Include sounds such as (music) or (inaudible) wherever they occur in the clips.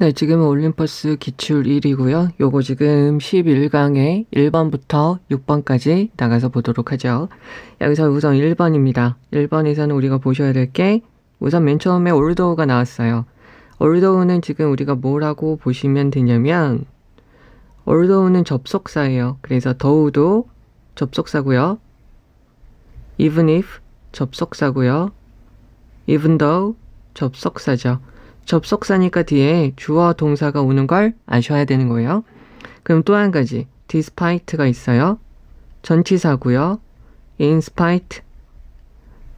네, 지금은 올림퍼스 기출 1이고요. 요거 지금 11강에 1번부터 6번까지 나가서 보도록 하죠. 여기서 우선 1번입니다. 1번에서는 우리가 보셔야 될 게 우선 맨 처음에 올더우가 나왔어요. 올더우는 지금 우리가 뭐라고 보시면 되냐면 올더우는 접속사예요. 그래서 더우도 접속사고요. even if 접속사고요. even though 접속사죠. 접속사니까 뒤에 주어 동사가 오는 걸 아셔야 되는 거예요. 그럼 또 한 가지 despite가 있어요. 전치사고요. in spite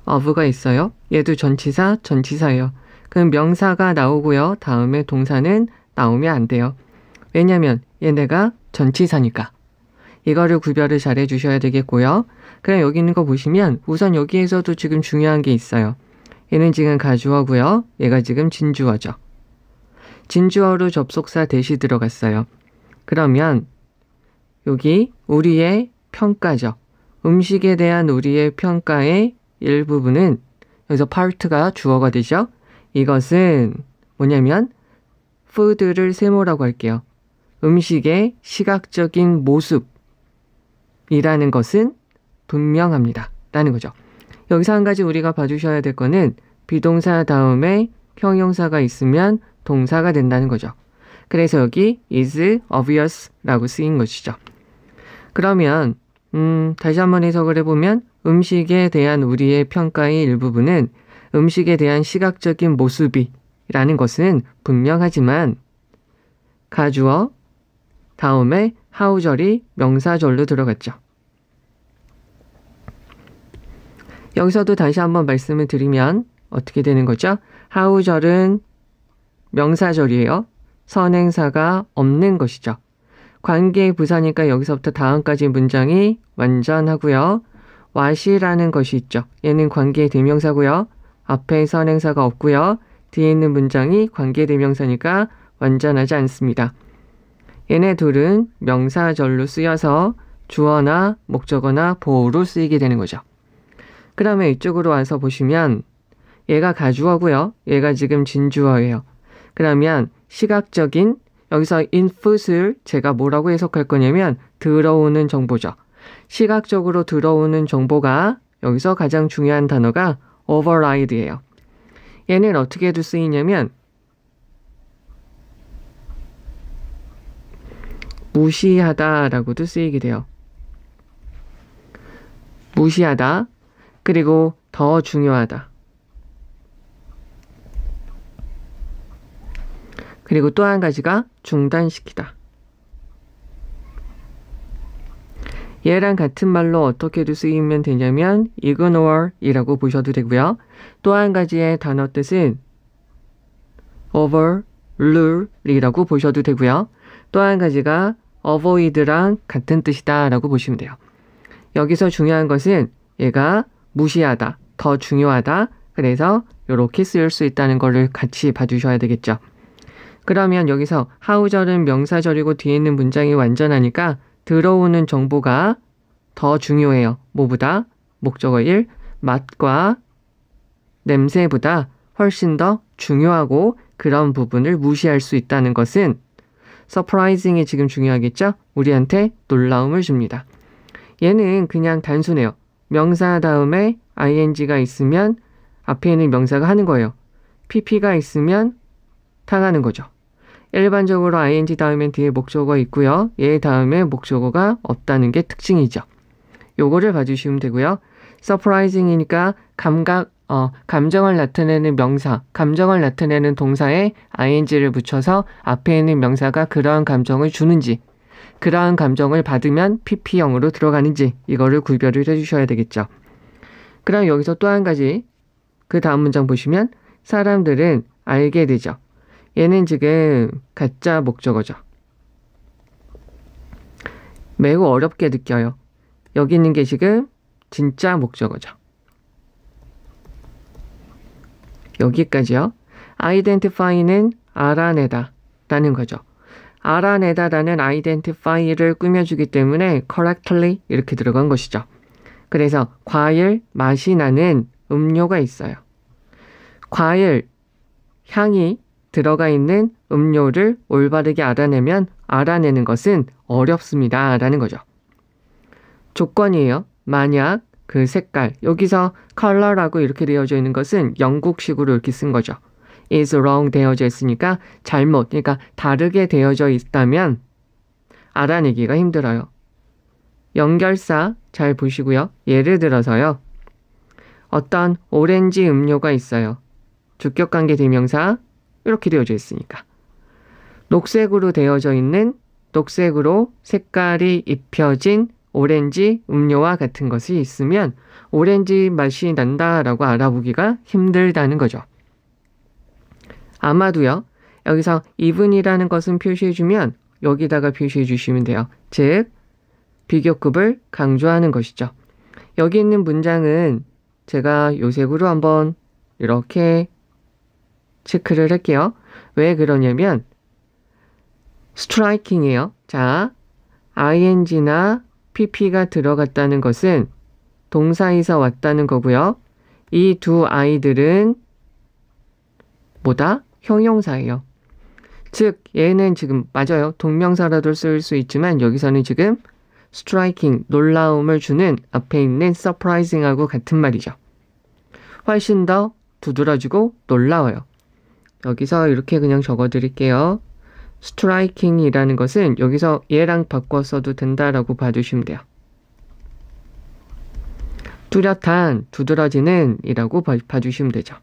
of가 있어요. 얘도 전치사, 전치사예요. 그럼 명사가 나오고요. 다음에 동사는 나오면 안 돼요. 왜냐면 얘네가 전치사니까. 이거를 구별을 잘 해주셔야 되겠고요. 그냥 여기 있는 거 보시면 우선 여기에서도 지금 중요한 게 있어요. 얘는 지금 가주어고요. 얘가 지금 진주어죠. 진주어로 접속사 대시 들어갔어요. 그러면 여기 우리의 평가죠. 음식에 대한 우리의 평가의 일부분은 여기서 part가 주어가 되죠. 이것은 뭐냐면 food를 세모라고 할게요. 음식의 시각적인 모습이라는 것은 분명합니다. 라는 거죠. 여기서 한 가지 우리가 봐주셔야 될 거는 비동사 다음에 형용사가 있으면 동사가 된다는 거죠. 그래서 여기 is obvious라고 쓰인 것이죠. 그러면 음, 다시 한 번 해석을 해보면 음식에 대한 우리의 평가의 일부분은 음식에 대한 시각적인 모습이라는 것은 분명하지만 가주어 다음에 하우절이 명사절로 들어갔죠. 여기서도 다시 한번 말씀을 드리면 어떻게 되는 거죠? 하우절은 명사절이에요. 선행사가 없는 것이죠. 관계 부사니까 여기서부터 다음까지 문장이 완전하고요. 와시라는 것이 있죠. 얘는 관계 대명사고요. 앞에 선행사가 없고요. 뒤에 있는 문장이 관계 대명사니까 완전하지 않습니다. 얘네 둘은 명사절로 쓰여서 주어나 목적어나 보호로 쓰이게 되는 거죠. 그러면 이쪽으로 와서 보시면 얘가 가주어고요. 얘가 지금 진주어예요. 그러면 시각적인 여기서 i n p 을 제가 뭐라고 해석할 거냐면 들어오는 정보죠. 시각적으로 들어오는 정보가 여기서 가장 중요한 단어가 override예요. 얘는 어떻게도 쓰이냐면 무시하다라고도 쓰이게 돼요. 무시하다, 그리고 더 중요하다. 그리고 또 한 가지가 중단시키다. 얘랑 같은 말로 어떻게도 쓰이면 되냐면 ignore이라고 보셔도 되고요. 또 한 가지의 단어 뜻은 overrule이라고 보셔도 되고요. 또 한 가지가 avoid랑 같은 뜻이다라고 보시면 돼요. 여기서 중요한 것은 얘가 무시하다, 더 중요하다. 그래서 이렇게 쓰일 수 있다는 거를 같이 봐주셔야 되겠죠. 그러면 여기서 하우절은 명사절이고 뒤에 있는 문장이 완전하니까 들어오는 정보가 더 중요해요. 뭐보다 목적어 1 맛과 냄새보다 훨씬 더 중요하고 그런 부분을 무시할 수 있다는 것은 서프라이징이 지금 중요하겠죠? 우리한테 놀라움을 줍니다. 얘는 그냥 단순해요. 명사 다음에 ing가 있으면 앞에 있는 명사가 하는 거예요. pp가 있으면 당하는 거죠. 일반적으로 ing 다음엔 뒤에 목적어가 있고요. 얘 예 다음에 목적어가 없다는 게 특징이죠. 요거를 봐주시면 되고요. surprising이니까 감각, 어, 감정을 나타내는 명사, 감정을 나타내는 동사에 ing를 붙여서 앞에 있는 명사가 그러한 감정을 주는지 그러한 감정을 받으면 PP형으로 들어가는지 이거를 구별을 해주셔야 되겠죠. 그럼 여기서 또 한 가지 그 다음 문장 보시면 사람들은 알게 되죠. 얘는 지금 가짜 목적어죠. 매우 어렵게 느껴요. 여기 있는 게 지금 진짜 목적어죠. 여기까지요. identify는 알아내다 라는 거죠. 알아내다라는 아이덴티파이를 꾸며주기 때문에 correctly 이렇게 들어간 것이죠. 그래서 과일 맛이 나는 음료가 있어요. 과일 향이 들어가 있는 음료를 올바르게 알아내면 알아내는 것은 어렵습니다. 라는 거죠. 조건이에요. 만약 그 색깔, 여기서 컬러라고 이렇게 되어져 있는 것은 영국식으로 이렇게 쓴 거죠. is wrong 되어져 있으니까 잘못, 그러니까 다르게 되어져 있다면 알아내기가 힘들어요. 연결사 잘 보시고요. 예를 들어서요. 어떤 오렌지 음료가 있어요. 주격관계 대명사 이렇게 되어져 있으니까. 녹색으로 되어져 있는 녹색으로 색깔이 입혀진 오렌지 음료와 같은 것이 있으면 오렌지 맛이 난다라고 알아보기가 힘들다는 거죠. 아마도요. 여기서 이분이라는 것은 표시해주면 여기다가 표시해 주시면 돼요. 즉, 비교급을 강조하는 것이죠. 여기 있는 문장은 제가 요색으로 한번 이렇게 체크를 할게요. 왜 그러냐면 스트라이킹이에요. 자, ing나 pp가 들어갔다는 것은 동사에서 왔다는 거고요. 이 두 아이들은 뭐다? 형용사예요. 즉 얘는 지금 맞아요. 동명사라도 쓸 수 있지만 여기서는 지금 striking 놀라움을 주는 앞에 있는 surprising하고 같은 말이죠. 훨씬 더 두드러지고 놀라워요. 여기서 이렇게 그냥 적어 드릴게요. striking이라는 것은 여기서 얘랑 바꿔 써도 된다라고 봐주시면 돼요. 뚜렷한, 두드러지는 이라고 봐주시면 되죠.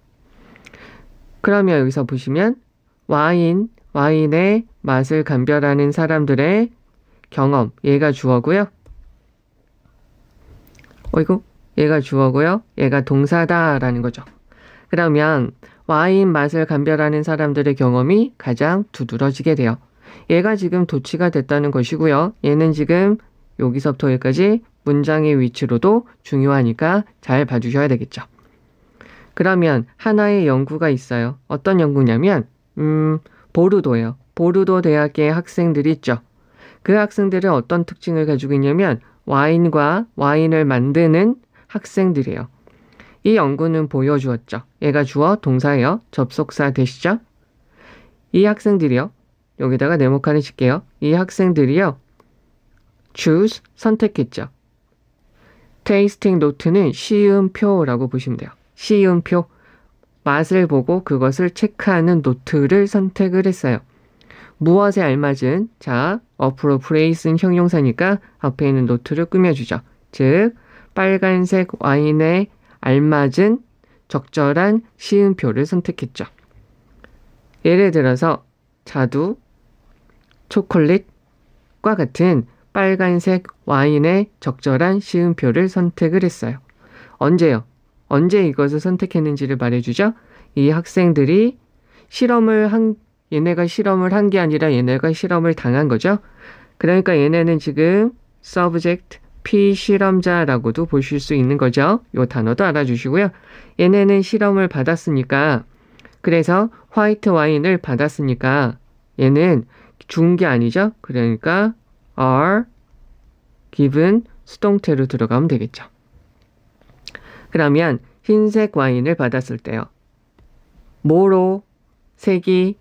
그러면 여기서 보시면 와인, 와인의 맛을 감별하는 사람들의 경험, 얘가 주어고요. 어이구, 얘가 주어고요. 얘가 동사다라는 거죠. 그러면 와인 맛을 감별하는 사람들의 경험이 가장 두드러지게 돼요. 얘가 지금 도치가 됐다는 것이고요. 얘는 지금 여기서부터 여기까지 문장의 위치로도 중요하니까 잘 봐주셔야 되겠죠. 그러면 하나의 연구가 있어요. 어떤 연구냐면 음, 보르도예요. 보르도 대학의 학생들이 있죠. 그 학생들은 어떤 특징을 가지고 있냐면 와인과 와인을 만드는 학생들이에요. 이 연구는 보여주었죠. 얘가 주어 동사예요. 접속사 되시죠? 이 학생들이요. 여기다가 네모칸을 칠게요. 이 학생들이요. choose 선택했죠. t s 테이 n 팅 노트는 시음표라고 보시면 돼요. 시음표, 맛을 보고 그것을 체크하는 노트를 선택을 했어요. 무엇에 알맞은 자 어프로 프레이스는 형용사니까 앞에 있는 노트를 꾸며주죠. 즉 빨간색 와인에 알맞은 적절한 시음표를 선택했죠. 예를 들어서 자두, 초콜릿과 같은 빨간색 와인에 적절한 시음표를 선택을 했어요. 언제요? 언제 이것을 선택했는지를 말해주죠. 이 학생들이 실험을 한, 얘네가 실험을 한 게 아니라 얘네가 실험을 당한 거죠. 그러니까 얘네는 지금 subject, 피실험자라고도 보실 수 있는 거죠. 요 단어도 알아주시고요. 얘네는 실험을 받았으니까, 그래서 화이트 와인을 받았으니까, 얘는 준 게 아니죠. 그러니까 are given 수동태로 들어가면 되겠죠. 그러면 흰색 와인을 받았을 때요. 모로 색이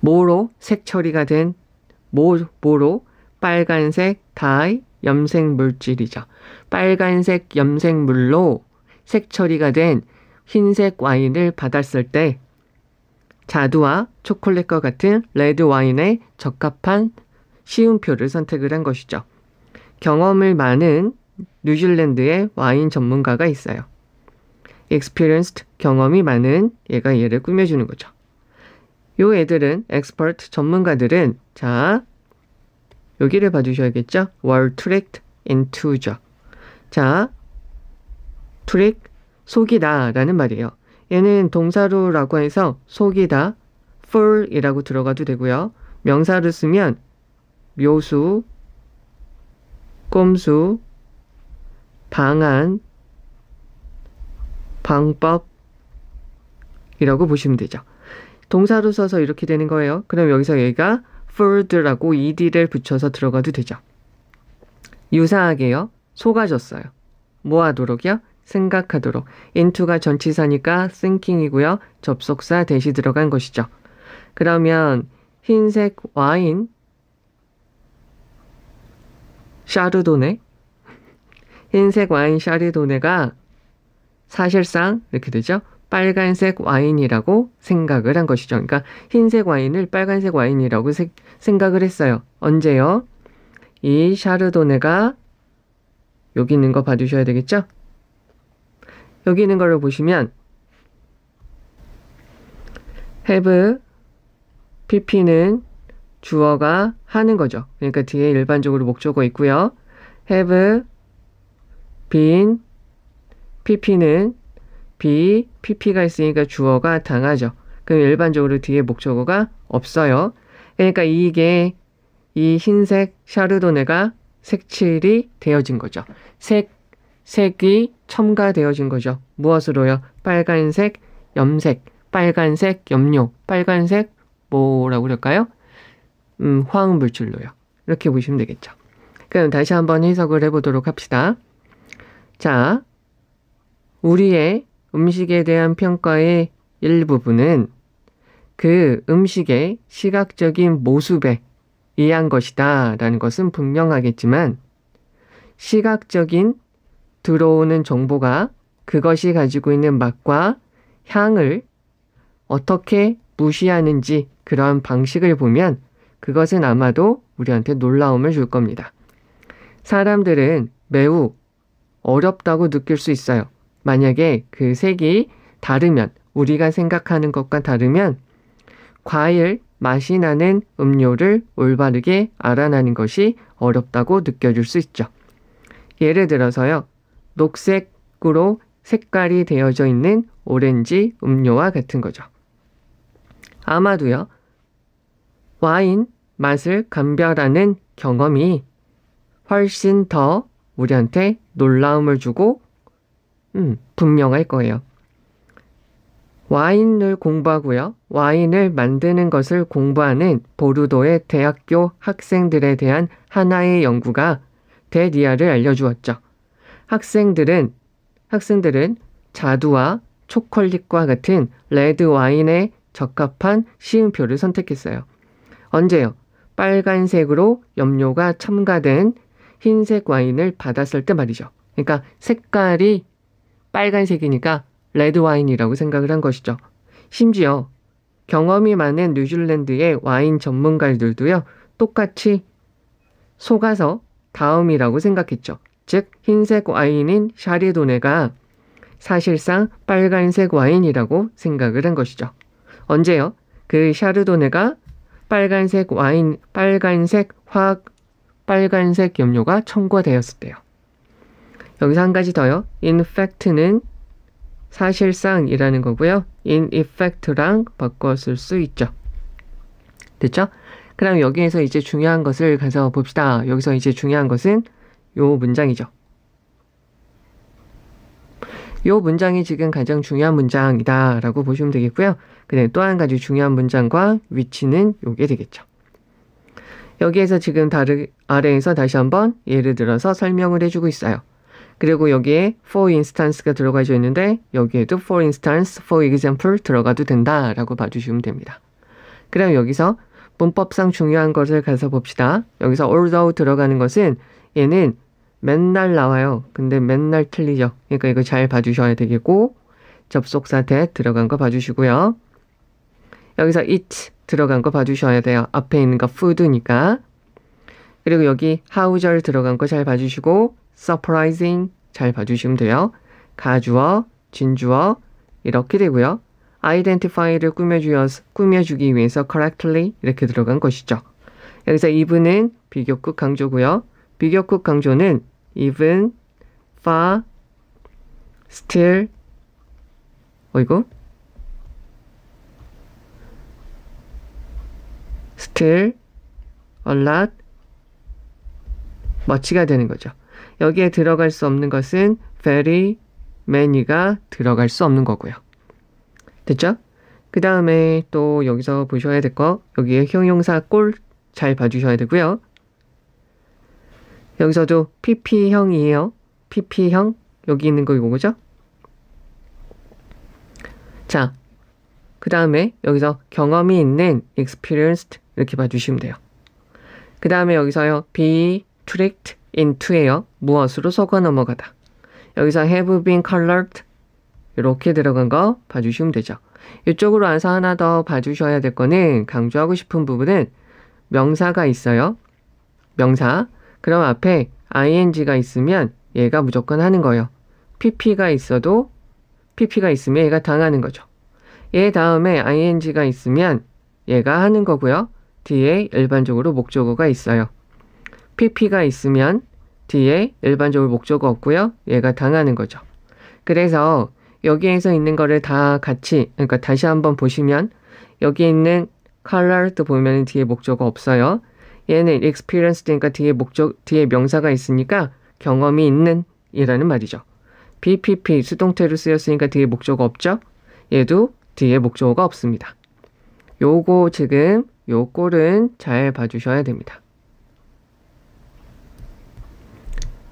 모로 색 처리가 된 모, 로 빨간색 다이 염색 물질이죠. 빨간색 염색 물로 색 처리가 된 흰색 와인을 받았을 때 자두와 초콜릿과 같은 레드 와인에 적합한 쉬운 표를 선택을 한 것이죠. 경험을 많은 뉴질랜드의 와인 전문가가 있어요. experienced 경험이 많은 얘가 얘를 꾸며주는 거죠. 요 애들은 expert 전문가들은 자 여기를 봐주셔야겠죠. were tricked into죠. 자 trick 속이다 라는 말이에요. 얘는 동사로라고 해서 속이다 full이라고 들어가도 되고요. 명사를 쓰면 묘수, 꼼수, 방안, 방법이라고 보시면 되죠. 동사로 써서 이렇게 되는 거예요. 그럼 여기서 얘가 f u r t h e 라고 ed를 붙여서 들어가도 되죠. 유사하게요. 속아졌어요. 뭐하도록요 생각하도록. into가 전치사니까 thinking이고요. 접속사 대시 들어간 것이죠. 그러면 흰색 와인 샤르도네 흰색 와인 샤르도네가 사실상 이렇게 되죠. 빨간색 와인이라고 생각을 한 것이죠. 그러니까 흰색 와인을 빨간색 와인이라고 세, 생각을 했어요. 언제요? 이 샤르도네가 여기 있는 거 봐주셔야 되겠죠? 여기 있는 걸로 보시면 have, pp는 주어가 하는 거죠. 그러니까 뒤에 일반적으로 목적어 있고요. have 빈 PP는 B, PP가 있으니까 주어가 당하죠. 그럼 일반적으로 뒤에 목적어가 없어요. 그러니까 이게 이 흰색 샤르도네가 색칠이 되어진 거죠. 색, 색이 첨가되어진 거죠. 무엇으로요? 빨간색, 염색, 빨간색, 염료, 빨간색, 뭐라고 그럴까요? 음, 화 물질로요. 이렇게 보시면 되겠죠. 그럼 다시 한번 해석을 해보도록 합시다. 자, 우리의 음식에 대한 평가의 일부분은 그 음식의 시각적인 모습에 의한 것이다 라는 것은 분명하겠지만 시각적인 들어오는 정보가 그것이 가지고 있는 맛과 향을 어떻게 무시하는지 그런 방식을 보면 그것은 아마도 우리한테 놀라움을 줄 겁니다. 사람들은 매우 어렵다고 느낄 수 있어요. 만약에 그 색이 다르면, 우리가 생각하는 것과 다르면, 과일 맛이 나는 음료를 올바르게 알아내는 것이 어렵다고 느껴질 수 있죠. 예를 들어서요, 녹색으로 색깔이 되어져 있는 오렌지 음료와 같은 거죠. 아마도요, 와인 맛을 감별하는 경험이 훨씬 더 우리한테 놀라움을 주고 음, 분명할 거예요. 와인을 공부하고요. 와인을 만드는 것을 공부하는 보르도의 대학교 학생들에 대한 하나의 연구가 대디아를 알려주었죠. 학생들은 학생들은 자두와 초콜릿과 같은 레드 와인에 적합한 시음표를 선택했어요. 언제요? 빨간색으로 염료가 첨가된 흰색 와인을 받았을 때 말이죠. 그러니까 색깔이 빨간색이니까 레드 와인이라고 생각을 한 것이죠. 심지어 경험이 많은 뉴질랜드의 와인 전문가들도요, 똑같이 속아서 다음이라고 생각했죠. 즉, 흰색 와인인 샤리도네가 사실상 빨간색 와인이라고 생각을 한 것이죠. 언제요? 그 샤르도네가 빨간색 와인, 빨간색 화학 빨간색 염료가 첨가되었을 때요. 여기서 한 가지 더요. in fact는 사실상이라는 거고요. in effect랑 바꿨을수 있죠. 됐죠? 그럼 여기에서 이제 중요한 것을 가서 봅시다. 여기서 이제 중요한 것은 요 문장이죠. 요 문장이 지금 가장 중요한 문장이다라고 보시면 되겠고요. 그다음에 또 한 가지 중요한 문장과 위치는 요게 되겠죠. 여기에서 지금 다르, 아래에서 다시 한번 예를 들어서 설명을 해주고 있어요. 그리고 여기에 for instance가 들어가져 있는데 여기에도 for instance, for example 들어가도 된다라고 봐주시면 됩니다. 그럼 여기서 문법상 중요한 것을 가서 봅시다. 여기서 although 들어가는 것은 얘는 맨날 나와요. 근데 맨날 틀리죠. 그러니까 이거 잘 봐주셔야 되겠고 접속사 태 들어간 거 봐주시고요. 여기서 it 들어간 거 봐주셔야 돼요. 앞에 있는 거 food니까. 그리고 여기 how절 들어간 거 잘 봐주시고 surprising 잘 봐주시면 돼요. 가주어, 진주어 이렇게 되고요. identify를 꾸며주어, 꾸며주기 위해서 correctly 이렇게 들어간 것이죠. 여기서 even은 비교급 강조고요. 비교급 강조는 even, far, still, 어이구, still, a lot, m u 가 되는 거죠. 여기에 들어갈 수 없는 것은 very, many가 들어갈 수 없는 거고요. 됐죠? 그 다음에 또 여기서 보셔야 될 거, 여기에 형용사 꼴 잘 봐주셔야 되고요. 여기서도 PP형이에요. PP형, 여기 있는 거 이거죠? 자, 그 다음에 여기서 경험이 있는 experienced 이렇게 봐주시면 돼요. 그 다음에 여기서요. be tricked into예요. 무엇으로 속아 넘어가다. 여기서 have been colored 이렇게 들어간 거 봐주시면 되죠. 이쪽으로 와서 하나 더 봐주셔야 될 거는 강조하고 싶은 부분은 명사가 있어요. 명사. 그럼 앞에 ing가 있으면 얘가 무조건 하는 거예요. pp가 있어도 pp가 있으면 얘가 당하는 거죠. 얘 다음에 ing가 있으면 얘가 하는 거고요. 뒤에 일반적으로 목적어가 있어요. pp가 있으면 뒤에 일반적으로 목적어 없고요. 얘가 당하는 거죠. 그래서 여기에서 있는 거를 다 같이 그러니까 다시 한번 보시면 여기 있는 color도 보면 뒤에 목적어 없어요. 얘는 experienced니까 뒤에 목적 뒤에 명사가 있으니까 경험이 있는 이라는 말이죠. BPP 수동태로 쓰였으니까 뒤에 목적어 없죠? 얘도 뒤에 목적어가 없습니다. 요거 지금 요꼴은잘 봐주셔야 됩니다.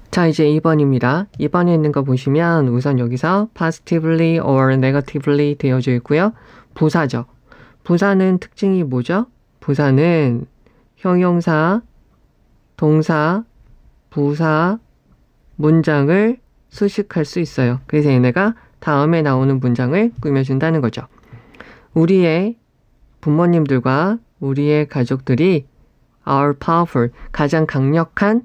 자 이제 2번입니다. 2번에 있는 거 보시면 우선 여기서 positively or negatively 되어져 있고요. 부사죠. 부사는 특징이 뭐죠? 부사는 형용사, 동사, 부사, 문장을 수식할 수 있어요. 그래서 얘네가 다음에 나오는 문장을 꾸며준다는 거죠. 우리의 부모님들과 우리의 가족들이 o u r powerful, 가장 강력한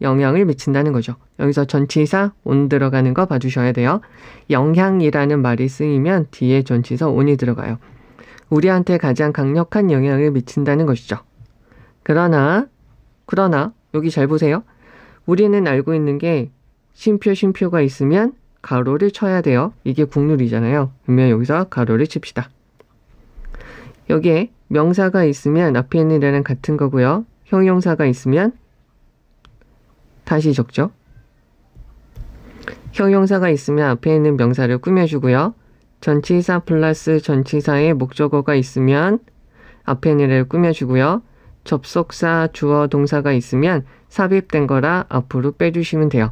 영향을 미친다는 거죠. 여기서 전치사 on 들어가는 거 봐주셔야 돼요. 영향이라는 말이 쓰이면 뒤에 전치사 n 이 들어가요. 우리한테 가장 강력한 영향을 미친다는 것이죠. 그러나, 그러나, 여기 잘 보세요. 우리는 알고 있는 게 심표, 심표가 있으면 가로를 쳐야 돼요. 이게 국룰이잖아요. 그러면 여기서 가로를 칩시다. 여기에 명사가 있으면 앞에 있는 이는 같은 거고요. 형용사가 있으면 다시 적죠. 형용사가 있으면 앞에 있는 명사를 꾸며주고요. 전치사 플러스 전치사의 목적어가 있으면 앞에 있는 애를 꾸며주고요. 접속사 주어 동사가 있으면 삽입된 거라 앞으로 빼주시면 돼요.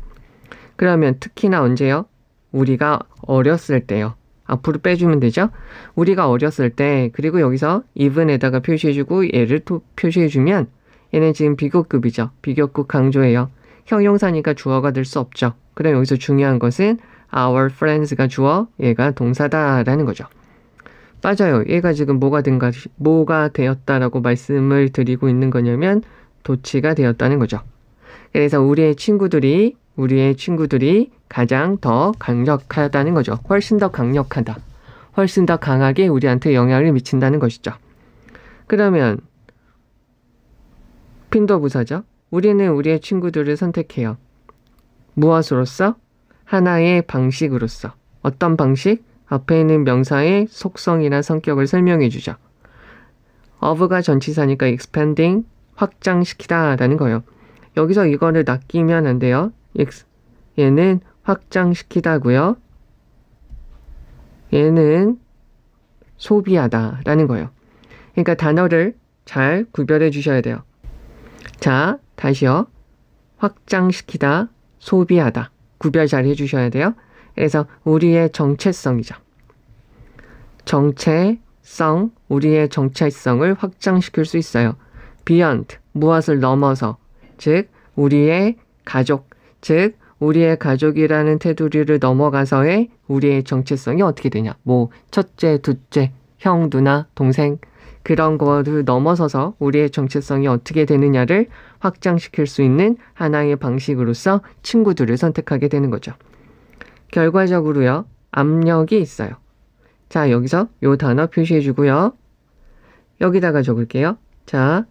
그러면 특히나 언제요? 우리가 어렸을 때요. 앞으로 빼주면 되죠. 우리가 어렸을 때 그리고 여기서 even에다가 표시해주고 얘를 또 표시해주면 얘는 지금 비교급이죠. 비교급 강조예요. 형용사니까 주어가 될 수 없죠. 그럼 여기서 중요한 것은 our friends가 주어, 얘가 동사다라는 거죠. 빠져요. 얘가 지금 뭐가 된가, 뭐가 되었다라고 말씀을 드리고 있는 거냐면 도치가 되었다는 거죠. 그래서 우리의 친구들이 우리의 친구들이 가장 더 강력하다는 거죠. 훨씬 더 강력하다. 훨씬 더 강하게 우리한테 영향을 미친다는 것이죠. 그러면 핀도 부사죠. 우리는 우리의 친구들을 선택해요. 무엇으로써? 하나의 방식으로서. 어떤 방식? 앞에 있는 명사의 속성이나 성격을 설명해 주죠. of가 전치사니까 expanding, 확장시키다 라는 거예요. 여기서 이거를 낚이면 안 돼요. 얘는 확장시키다고요. 얘는 소비하다라는 거예요. 그러니까 단어를 잘 구별해 주셔야 돼요. 자, 다시요. 확장시키다, 소비하다. 구별 잘 해주셔야 돼요. 그래서 우리의 정체성이죠. 정체성, 우리의 정체성을 확장시킬 수 있어요. beyond, 무엇을 넘어서, 즉 우리의 가족, 즉 우리의 가족이라는 테두리를 넘어가서의 우리의 정체성이 어떻게 되냐. 뭐 첫째, 둘째, 형, 누나, 동생 그런 거를 넘어서서 우리의 정체성이 어떻게 되느냐를 확장시킬 수 있는 하나의 방식으로서 친구들을 선택하게 되는 거죠. 결과적으로요. 압력이 있어요. 자, 여기서 요 단어 표시해 주고요. 여기다가 적을게요. 자,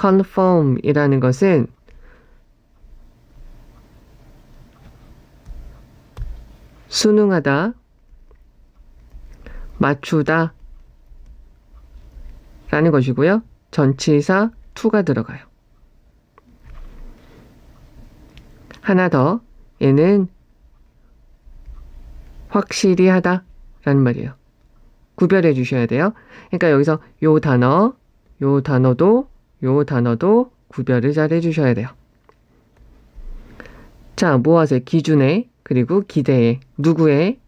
conform이라는 것은 수능하다, 맞추다 라는 것이고요. 전치사 투가 들어가요. 하나 더, 얘는 확실히 하다 라는 말이에요. 구별해 주셔야 돼요. 그러니까 여기서 요 단어, 요 단어도, 요 단어도 구별을 잘 해주셔야 돼요. 자, 모아서 기준에 그리고 기대에 누구의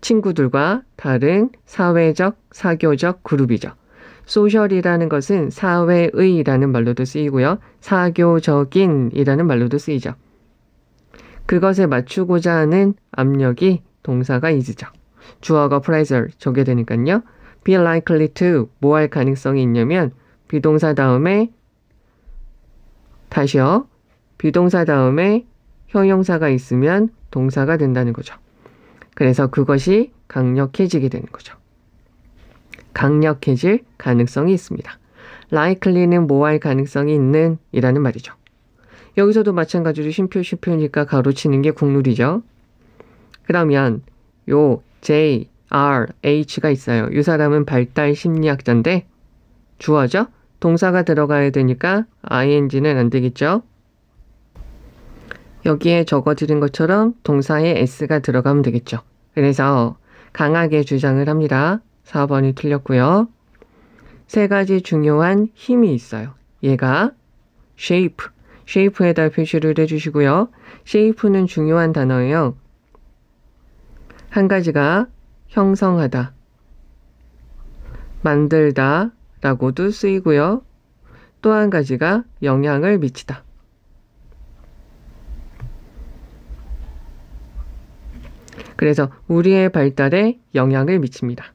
친구들과 다른 사회적, 사교적, 그룹이죠. 소셜이라는 것은 사회의라는 말로도 쓰이고요. 사교적인이라는 말로도 쓰이죠. 그것에 맞추고자 하는 압력이 동사가 is죠. 주어가 프라이절 저게 되니까요. be likely to 뭐 할 가능성이 있냐면 비동사 다음에 다시요. 비동사 다음에 형용사가 있으면 동사가 된다는 거죠. 그래서 그것이 강력해지게 되는 거죠. 강력해질 가능성이 있습니다. likely는 뭐할 가능성이 있는 이라는 말이죠. 여기서도 마찬가지로 쉼표 쉼표니까 가로치는 게 국룰이죠. 그러면 요 J, R, H가 있어요. 이 사람은 발달 심리학자인데 주어죠. 동사가 들어가야 되니까 ing는 안 되겠죠. 여기에 적어드린 것처럼 동사에 s가 들어가면 되겠죠. 그래서 강하게 주장을 합니다. 4번이 틀렸고요. 세 가지 중요한 힘이 있어요. 얘가 shape, shape에다 표시를 해주시고요. shape는 중요한 단어예요. 한 가지가 형성하다, 만들다 라고도 쓰이고요. 또 한 가지가 영향을 미치다. 그래서 우리의 발달에 영향을 미칩니다.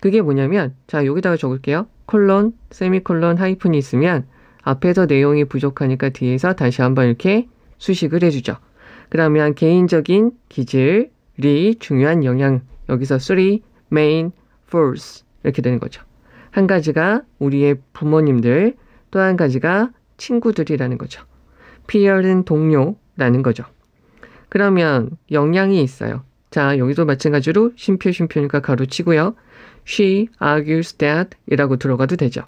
그게 뭐냐면 자 여기다가 적을게요. 콜론, 세미콜론, 하이픈이 있으면 앞에서 내용이 부족하니까 뒤에서 다시 한번 이렇게 수식을 해주죠. 그러면 개인적인 기질 리, 중요한 영향 여기서 three main force 이렇게 되는 거죠. 한 가지가 우리의 부모님들, 또 한 가지가 친구들이라는 거죠. 피어는 동료라는 거죠. 그러면 영향이 있어요. 자, 여기도 마찬가지로 쉼표 쉼표니까 가로치고요. She argues that 이라고 들어가도 되죠.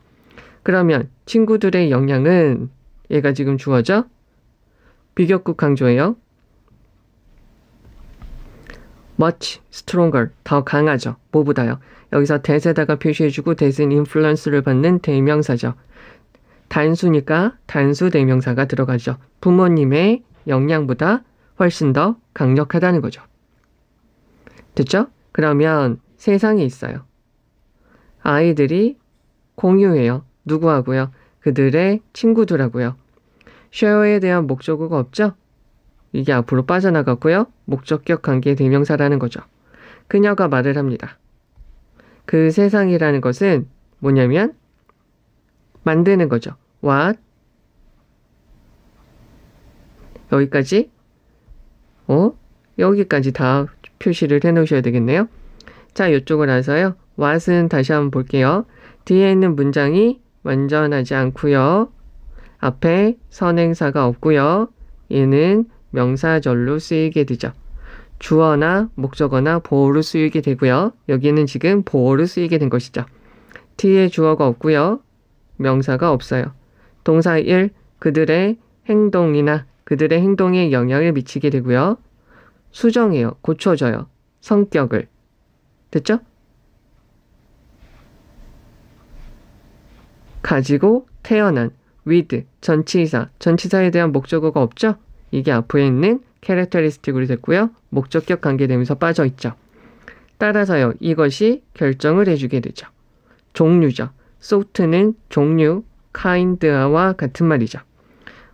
그러면 친구들의 역량은 얘가 지금 주어져? 비격국 강조예요. much stronger 더 강하죠. 뭐보다요. 여기서 대세다가 표시해주고 대신 인플루언스를 받는 대명사죠. 단수니까 단수 대명사가 들어가죠. 부모님의 영향보다 훨씬 더 강력하다는 거죠. 됐죠? 그러면 세상에 있어요. 아이들이 공유해요. 누구하고요? 그들의 친구들하고요. 쉐어에 대한 목적어가 없죠? 이게 앞으로 빠져나갔고요. 목적격 관계 대명사라는 거죠. 그녀가 말을 합니다. 그 세상이라는 것은 뭐냐면 만드는 거죠. What? 여기까지? 어? 여기까지 다 표시를 해 놓으셔야 되겠네요. 자, 이쪽을 나서요. what은 다시 한번 볼게요. 뒤에 있는 문장이 완전하지 않고요. 앞에 선행사가 없고요. 얘는 명사절로 쓰이게 되죠. 주어나 목적어나 보어로 쓰이게 되고요. 여기는 지금 보어로 쓰이게 된 것이죠. 뒤에 주어가 없고요. 명사가 없어요. 동사 1, 그들의 행동이나 그들의 행동에 영향을 미치게 되고요. 수정해요. 고쳐줘요. 성격을. 됐죠? 가지고 태어난 위드 전치사. 전치사에 대한 목적어가 없죠? 이게 앞에 있는 캐릭터리스틱으로 됐고요. 목적격 관계되면서 빠져 있죠. 따라서요. 이것이 결정을 해주게 되죠. 종류죠. 소프트는 종류, 카인드와 같은 말이죠.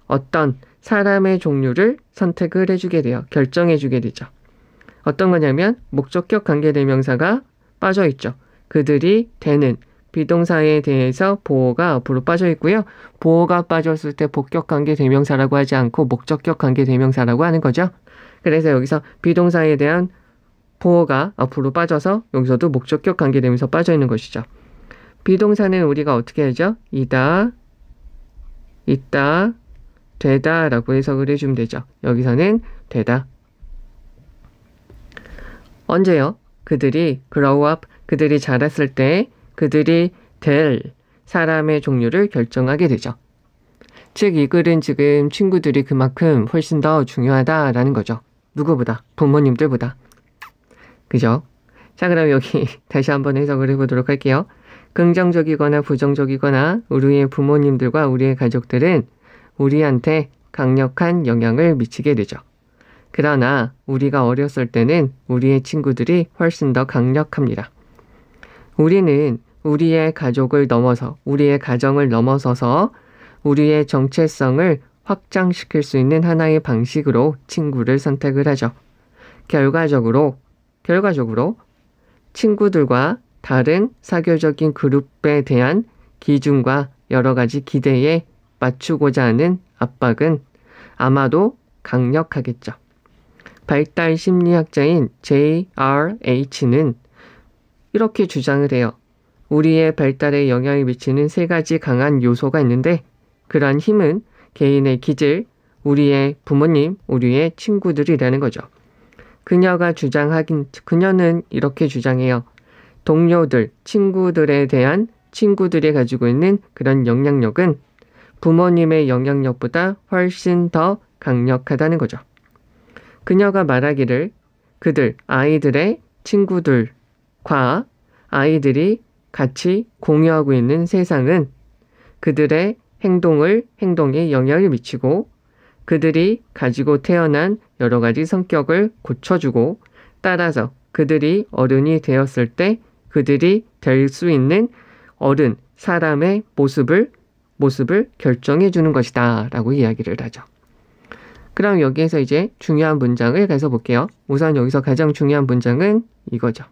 어떤 사람의 종류를 선택을 해주게 돼요. 결정해주게 되죠. 어떤 거냐면 목적격 관계대명사가 빠져 있죠. 그들이 되는 비동사에 대해서 보호가 앞으로 빠져 있고요. 보호가 빠졌을 때 복격 관계 대명사라고 하지 않고 목적격 관계 대명사라고 하는 거죠. 그래서 여기서 비동사에 대한 보호가 앞으로 빠져서 여기서도 목적격 관계 대명사 빠져 있는 것이죠. 비동사는 우리가 어떻게 하죠? 이다, 있다, 되다라고 해석을 해주면 되죠. 여기서는 되다. 언제요? 그들이 grow up, 그들이 자랐을 때 그들이 될 사람의 종류를 결정하게 되죠. 즉, 이 글은 지금 친구들이 그만큼 훨씬 더 중요하다라는 거죠. 누구보다, 부모님들보다. 그죠? 자, 그럼 여기 (laughs) 다시 한번 해석을 해보도록 할게요. 긍정적이거나 부정적이거나 우리의 부모님들과 우리의 가족들은 우리한테 강력한 영향을 미치게 되죠. 그러나 우리가 어렸을 때는 우리의 친구들이 훨씬 더 강력합니다. 우리는 우리의 가족을 넘어서 우리의 가정을 넘어서서 우리의 정체성을 확장시킬 수 있는 하나의 방식으로 친구를 선택을 하죠. 결과적으로 결과적으로 친구들과 다른 사교적인 그룹에 대한 기준과 여러 가지 기대에 맞추고자 하는 압박은 아마도 강력하겠죠. 발달 심리학자인 JRH는 이렇게 주장을 해요. 우리의 발달에 영향을 미치는 세 가지 강한 요소가 있는데 그러한 힘은 개인의 기질, 우리의 부모님, 우리의 친구들이라는 거죠. 그녀가 주장하긴 그녀는 이렇게 주장해요. 동료들, 친구들에 대한 친구들이 가지고 있는 그런 영향력은 부모님의 영향력보다 훨씬 더 강력하다는 거죠. 그녀가 말하기를 그들, 아이들의 친구들과 아이들이 같이 공유하고 있는 세상은 그들의 행동을 행동에 영향을 미치고 그들이 가지고 태어난 여러 가지 성격을 고쳐주고 따라서 그들이 어른이 되었을 때 그들이 될 수 있는 어른, 사람의 모습을 모습을 결정해 주는 것이다 라고 이야기를 하죠. 그럼 여기에서 이제 중요한 문장을 가서 볼게요. 우선 여기서 가장 중요한 문장은 이거죠.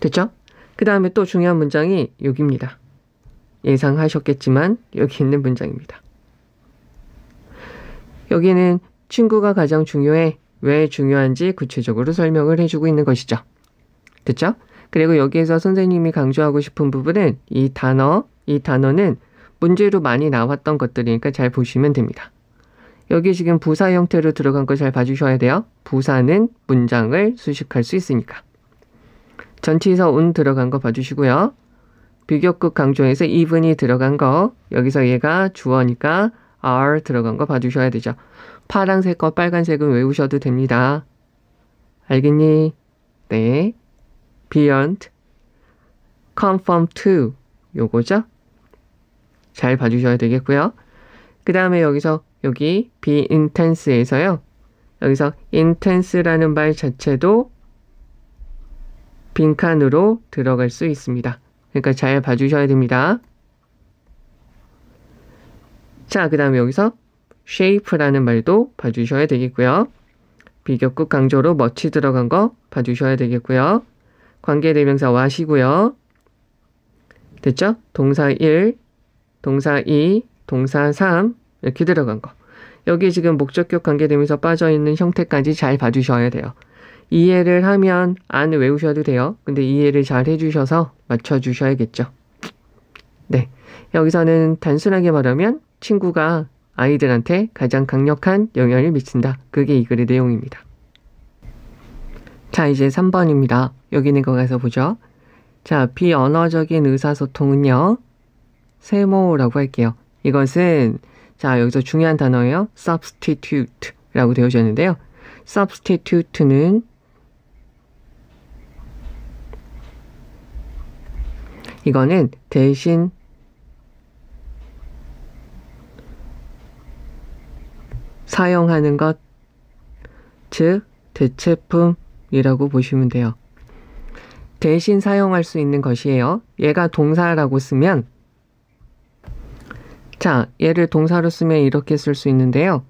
됐죠? 그 다음에 또 중요한 문장이 여기입니다. 예상하셨겠지만 여기 있는 문장입니다. 여기는 친구가 가장 중요해 왜 중요한지 구체적으로 설명을 해주고 있는 것이죠. 됐죠? 그리고 여기에서 선생님이 강조하고 싶은 부분은 이 단어, 이 단어는 문제로 많이 나왔던 것들이니까 잘 보시면 됩니다. 여기 지금 부사 형태로 들어간 거 잘 봐주셔야 돼요. 부사는 문장을 수식할 수 있으니까. 전치에서 운 들어간 거 봐주시고요. 비교급 강조에서 even이 들어간 거, 여기서 얘가 주어니까 are 들어간 거 봐주셔야 되죠. 파란색과 빨간색은 외우셔도 됩니다. 알겠니? 네. beyond, conform to 요거죠. 잘 봐주셔야 되겠고요. 그 다음에 여기서 여기 be intense에서요. 여기서 intense라는 말 자체도 빈칸으로 들어갈 수 있습니다. 그러니까 잘 봐주셔야 됩니다. 자, 그 다음에 여기서 shape라는 말도 봐주셔야 되겠고요. 비격국 강조로 멋지 들어간 거 봐주셔야 되겠고요. 관계대명사 와시고요. 됐죠? 동사 1, 동사 2, 동사 3 이렇게 들어간 거. 여기 지금 목적격 관계대명사 빠져있는 형태까지 잘 봐주셔야 돼요. 이해를 하면 안 외우셔도 돼요. 근데 이해를 잘 해주셔서 맞춰주셔야겠죠. 네. 여기서는 단순하게 말하면 친구가 아이들한테 가장 강력한 영향을 미친다. 그게 이 글의 내용입니다. 자, 이제 3번입니다. 여기 있는 거 가서 보죠. 자, 비언어적인 의사소통은요. 세모라고 할게요. 이것은 자, 여기서 중요한 단어예요. substitute라고 되어졌는데요. substitute는 이거는 대신 사용하는 것, 즉 대체품 이라고 보시면 돼요. 대신 사용할 수 있는 것이에요. 얘가 동사라고 쓰면 자, 얘를 동사로 쓰면 이렇게 쓸 수 있는데요.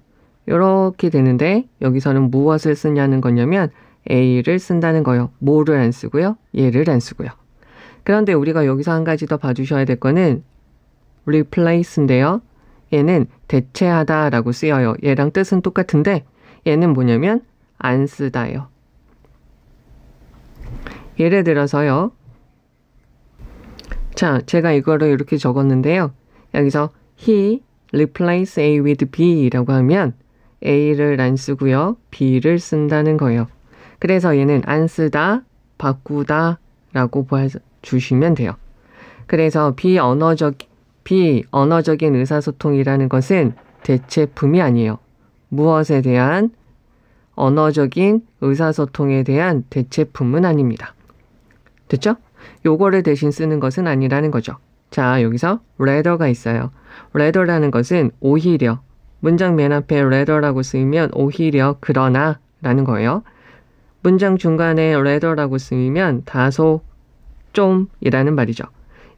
이렇게 되는데 여기서는 무엇을 쓰냐는 거냐면 A를 쓴다는 거요. 뭐를 안 쓰고요. 얘를 안 쓰고요. 그런데 우리가 여기서 한 가지 더 봐주셔야 될 거는 replace인데요. 얘는 대체하다라고 쓰여요. 얘랑 뜻은 똑같은데 얘는 뭐냐면 안 쓰다예요. 예를 들어서요. 자, 제가 이거를 이렇게 적었는데요. 여기서 he replace A with B라고 하면 A를 안 쓰고요. B를 쓴다는 거예요. 그래서 얘는 안 쓰다, 바꾸다 라고 보여주시면 돼요. 그래서 비언어적, 비언어적인 의사소통이라는 것은 대체품이 아니에요. 무엇에 대한 언어적인 의사소통에 대한 대체품은 아닙니다. 됐죠? 요거를 대신 쓰는 것은 아니라는 거죠. 자, 여기서 레더가 있어요. 레더라는 것은 오히려 문장 맨 앞에 레더라고 쓰이면 오히려 그러나 라는 거예요. 문장 중간에 레더라고 쓰이면 다소 좀이라는 말이죠.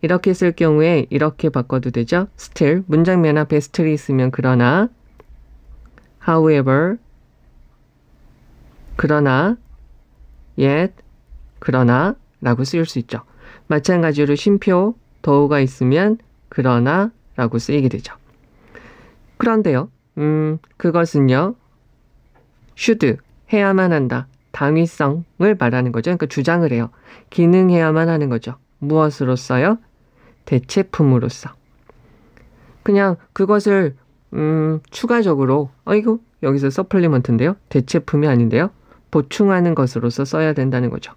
이렇게 쓸 경우에 이렇게 바꿔도 되죠. still 문장 맨 앞에 still이 있으면 그러나 however 그러나 yet 그러나 라고 쓰일 수 있죠. 마찬가지로 쉼표, 더우가 있으면 그러나 라고 쓰이게 되죠. 그런데요, 음, 그것은요, 슈드, 해야만 한다, 당위성을 말하는 거죠. 그러니까 주장을 해요. 기능해야만 하는 거죠. 무엇으로써요? 대체품으로써 그냥 그것을 음, 추가적으로 어이구 여기서 서플리먼트인데요. 대체품이 아닌데요. 보충하는 것으로서 써야 된다는 거죠.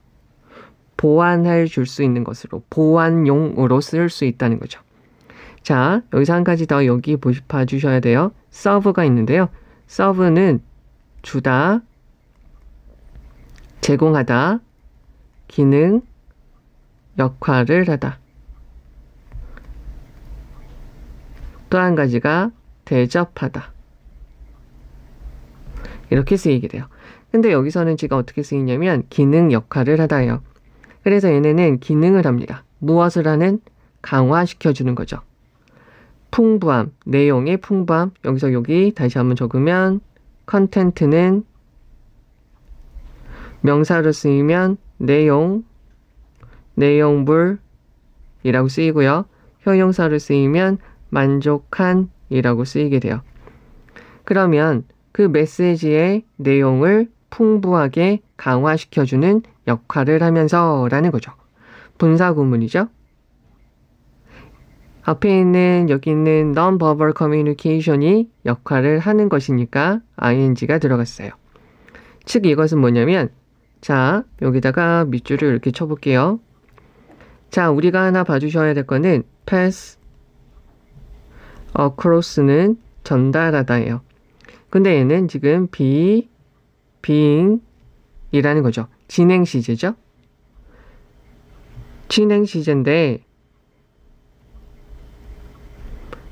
보완할 줄 수 있는 것으로 보완용으로 쓸 수 있다는 거죠. 자, 여기서 한 가지 더 여기 보시 봐주셔야 돼요. 서브가 있는데요. 서브는 주다, 제공하다, 기능, 역할을 하다. 또 한 가지가 대접하다. 이렇게 쓰이게 돼요. 근데 여기서는 제가 어떻게 쓰이냐면 기능 역할을 하다예요. 그래서 얘네는 기능을 합니다. 무엇을 하는? 강화시켜주는 거죠. 풍부함, 내용의 풍부함, 여기서 여기 다시 한번 적으면 컨텐트는 명사로 쓰이면 내용, 내용물이라고 쓰이고요. 형용사로 쓰이면 만족한 이라고 쓰이게 돼요. 그러면 그 메시지의 내용을 풍부하게 강화시켜주는 역할을 하면서라는 거죠. 분사 구문이죠. 앞에 있는 여기 있는 non-verbal communication이 역할을 하는 것이니까 ing가 들어갔어요. 즉 이것은 뭐냐면 자 여기다가 밑줄을 이렇게 쳐볼게요. 자 우리가 하나 봐주셔야 될 거는 pass across는 전달하다예요. 근데 얘는 지금 be, being, 이라는 거죠. 진행 시제죠. 진행 시제인데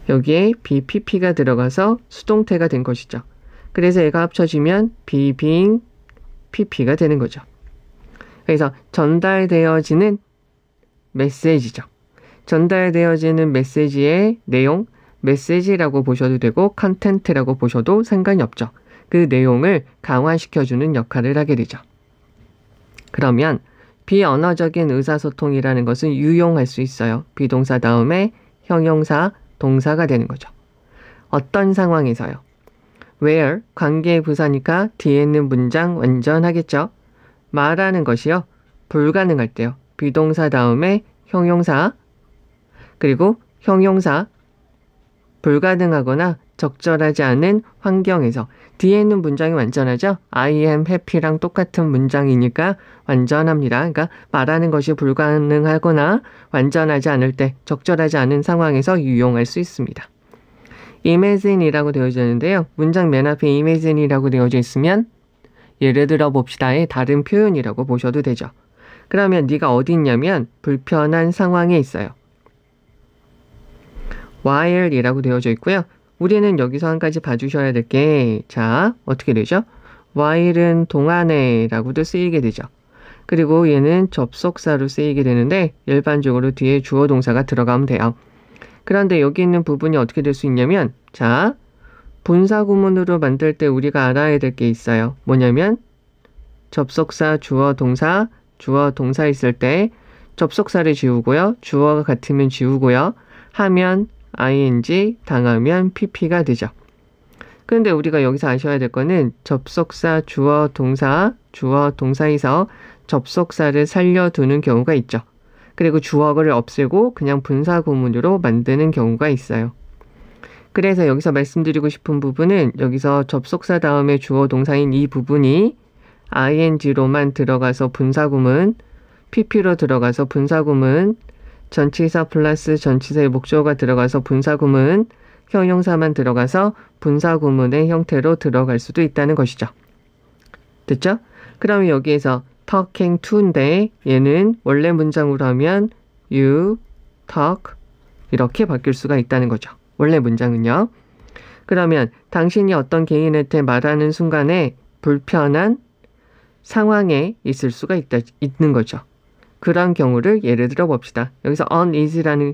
여기에 BPP가 들어가서 수동태가 된 것이죠. 그래서 얘가 합쳐지면 비빙 PP가 되는 거죠. 그래서 전달되어지는 메시지죠. 전달되어지는 메시지의 내용, 메시지라고 보셔도 되고 컨텐트라고 보셔도 상관이 없죠. 그 내용을 강화시켜주는 역할을 하게 되죠. 그러면 비언어적인 의사소통이라는 것은 유용할 수 있어요. 비동사 다음에 형용사, 동사가 되는 거죠. 어떤 상황에서요? where 관계의 부사니까 뒤에 있는 문장 완전하겠죠. 말하는 것이요. 불가능할 때요. 비동사 다음에 형용사 그리고 형용사 불가능하거나 적절하지 않은 환경에서 뒤에는 있 문장이 완전하죠. I am happy랑 똑같은 문장이니까 완전합니다. 그러니까 말하는 것이 불가능하거나 완전하지 않을 때 적절하지 않은 상황에서 유용할 수 있습니다. imagine이라고 되어져 있는데요. 문장 맨 앞에 imagine이라고 되어져 있으면 예를 들어 봅시다의 다른 표현이라고 보셔도 되죠. 그러면 네가 어디 있냐면 불편한 상황에 있어요. while이라고 되어져 있고요. 우리는 여기서 한 가지 봐주셔야 될 게, 자, 어떻게 되죠? while은 동안에라고도 쓰이게 되죠. 그리고 얘는 접속사로 쓰이게 되는데 일반적으로 뒤에 주어 동사가 들어가면 돼요. 그런데 여기 있는 부분이 어떻게 될 수 있냐면 자 분사 구문으로 만들 때 우리가 알아야 될 게 있어요. 뭐냐면 접속사 주어 동사 주어 동사 있을 때 접속사를 지우고요. 주어가 같으면 지우고요. 하면 ing 당하면 pp가 되죠. 그런데 우리가 여기서 아셔야 될 거는 접속사 주어 동사 주어 동사에서 접속사를 살려두는 경우가 있죠. 그리고 주어를 없애고 그냥 분사 구문으로 만드는 경우가 있어요. 그래서 여기서 말씀드리고 싶은 부분은 여기서 접속사 다음에 주어 동사인 이 부분이 ing로만 들어가서 분사구문, pp로 들어가서 분사구문, 전치사 플러스 전치사의 목적어가 들어가서 분사구문, 형용사만 들어가서 분사구문의 형태로 들어갈 수도 있다는 것이죠. 됐죠? 그럼 여기에서 talking to인데 얘는 원래 문장으로 하면 you talk 이렇게 바뀔 수가 있다는 거죠. 원래 문장은요. 그러면 당신이 어떤 개인한테 말하는 순간에 불편한 상황에 있을 수가 있다, 있는 거죠. 그런 경우를 예를 들어 봅시다. 여기서 uneasy라는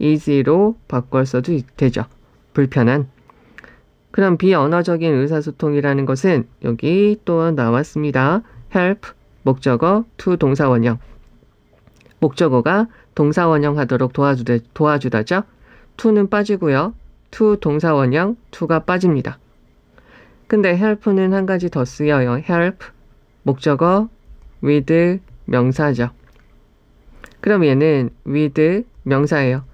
uneasy로 바꿔 써도 되죠. 불편한. 그럼 비언어적인 의사소통이라는 것은 여기 또 나왔습니다. help 목적어 to 동사원형. 목적어가 동사원형 하도록 도와주, 도와주다죠. to는 빠지고요. to 동사원형 to가 빠집니다. 근데 help는 한 가지 더 쓰여요. help 목적어 with 명사죠. 그럼 얘는 with 명사예요.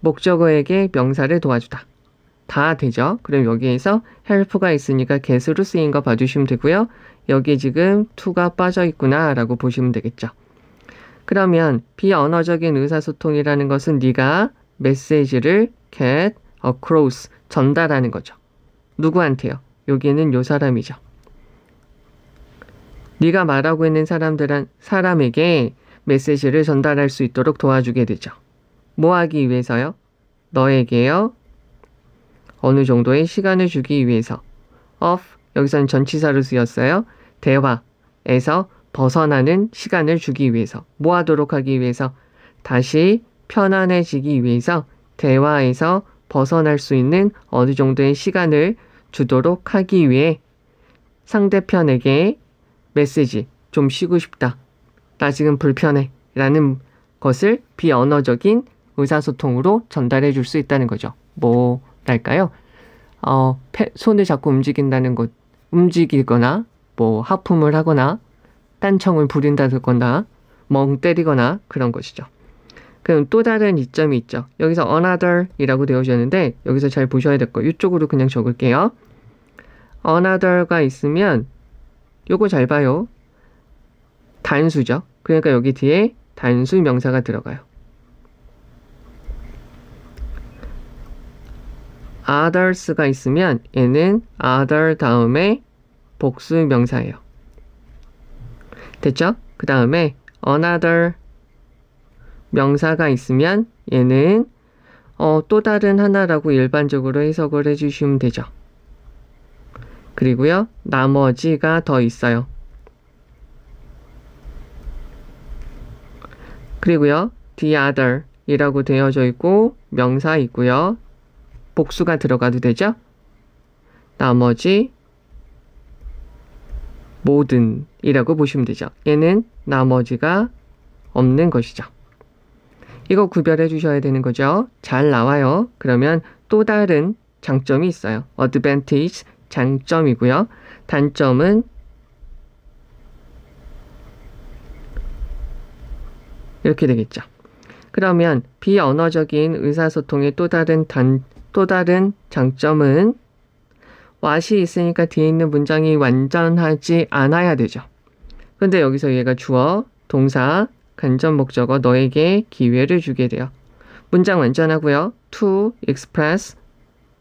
목적어에게 명사를 도와주다. 다 되죠. 그럼 여기에서 help가 있으니까 get으로 쓰인 거 봐주시면 되고요. 여기 지금 to가 빠져 있구나 라고 보시면 되겠죠. 그러면 비언어적인 의사소통이라는 것은 네가 메시지를 get, across 전달하는 거죠. 누구한테요? 여기는 요 사람이죠. 네가 말하고 있는 사람들한 사람에게 메시지를 전달할 수 있도록 도와주게 되죠. 뭐 하기 위해서요? 너에게요? 어느 정도의 시간을 주기 위해서. of 여기서는 전치사로 쓰였어요. 대화에서 벗어나는 시간을 주기 위해서. 뭐 하도록 하기 위해서? 다시 편안해지기 위해서 대화에서 벗어날 수 있는 어느 정도의 시간을 주도록 하기 위해 상대편에게 메시지 좀 쉬고 싶다. 나 지금 불편해. 라는 것을 비언어적인 의사소통으로 전달해 줄 수 있다는 거죠. 뭐랄까요? 어, 손을 자꾸 움직인다는 것, 움직이거나, 뭐, 하품을 하거나, 딴청을 부린다거나, 멍 때리거나, 그런 것이죠. 그럼 또 다른 이점이 있죠. 여기서 another 이라고 되어있는데, 여기서 잘 보셔야 될 거. 이쪽으로 그냥 적을게요. another가 있으면, 요거 잘 봐요. 단수죠. 그러니까 여기 뒤에 단수 명사가 들어가요. others가 있으면 얘는 other 다음에 복수 명사예요. 됐죠? 그 다음에 another 명사가 있으면 얘는 어, 또 다른 하나라고 일반적으로 해석을 해주시면 되죠. 그리고요, 나머지가 더 있어요. 그리고요, the other 이라고 되어져 있고, 명사 있고요. 복수가 들어가도 되죠? 나머지 모든 이라고 보시면 되죠. 얘는 나머지가 없는 것이죠. 이거 구별해 주셔야 되는 거죠. 잘 나와요. 그러면 또 다른 장점이 있어요. advantage, 장점이고요. 단점은 이렇게 되겠죠. 그러면 비언어적인 의사소통의 또 다른 단, 또 다른 장점은 왓이 있으니까 뒤에 있는 문장이 완전하지 않아야 되죠. 근데 여기서 얘가 주어, 동사, 간접 목적어 너에게 기회를 주게 돼요. 문장 완전하고요. to express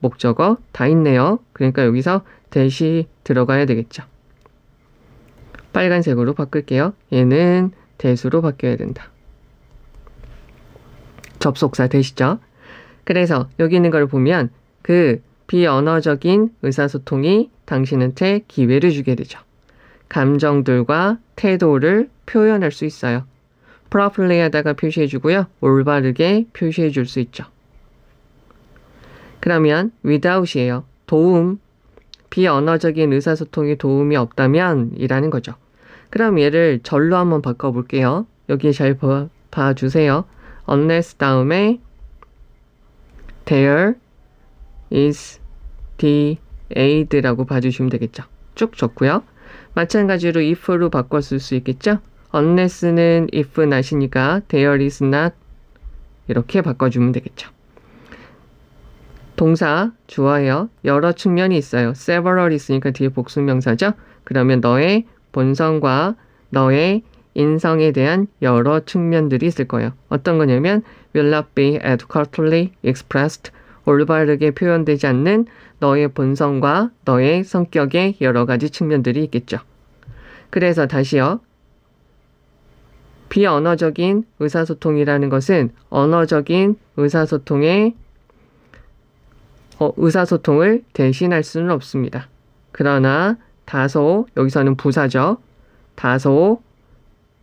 목적어 다 있네요. 그러니까 여기서 대시 들어가야 되겠죠. 빨간색으로 바꿀게요. 얘는 대수로 바뀌어야 된다. 접속사 되시죠? 그래서 여기 있는 걸 보면 그 비언어적인 의사소통이 당신한테 기회를 주게 되죠. 감정들과 태도를 표현할 수 있어요. 프로플레이 하다가 표시해주고요. 올바르게 표시해줄 수 있죠. 그러면 without이에요. 도움, 비언어적인 의사소통이 도움이 없다면 이라는 거죠. 그럼 얘를 절로 한번 바꿔볼게요. 여기 잘 봐, 봐주세요. unless 다음에 there is the aid라고 봐주시면 되겠죠. 쭉 적고요. 마찬가지로 if로 바꿨을수 있겠죠? unless는 if n o t 니까 there is not 이렇게 바꿔주면 되겠죠. 동사, 주어예요. 여러 측면이 있어요. several 있으니까 뒤에 복수명사죠. 그러면 너의 본성과 너의 인성에 대한 여러 측면들이 있을 거예요. 어떤 거냐면 will not be adequately expressed 올바르게 표현되지 않는 너의 본성과 너의 성격의 여러 가지 측면들이 있겠죠. 그래서 다시요. 비언어적인 의사소통이라는 것은 언어적인 의사소통의 어, 의사소통을 대신할 수는 없습니다. 그러나 다소 여기서는 부사죠. 다소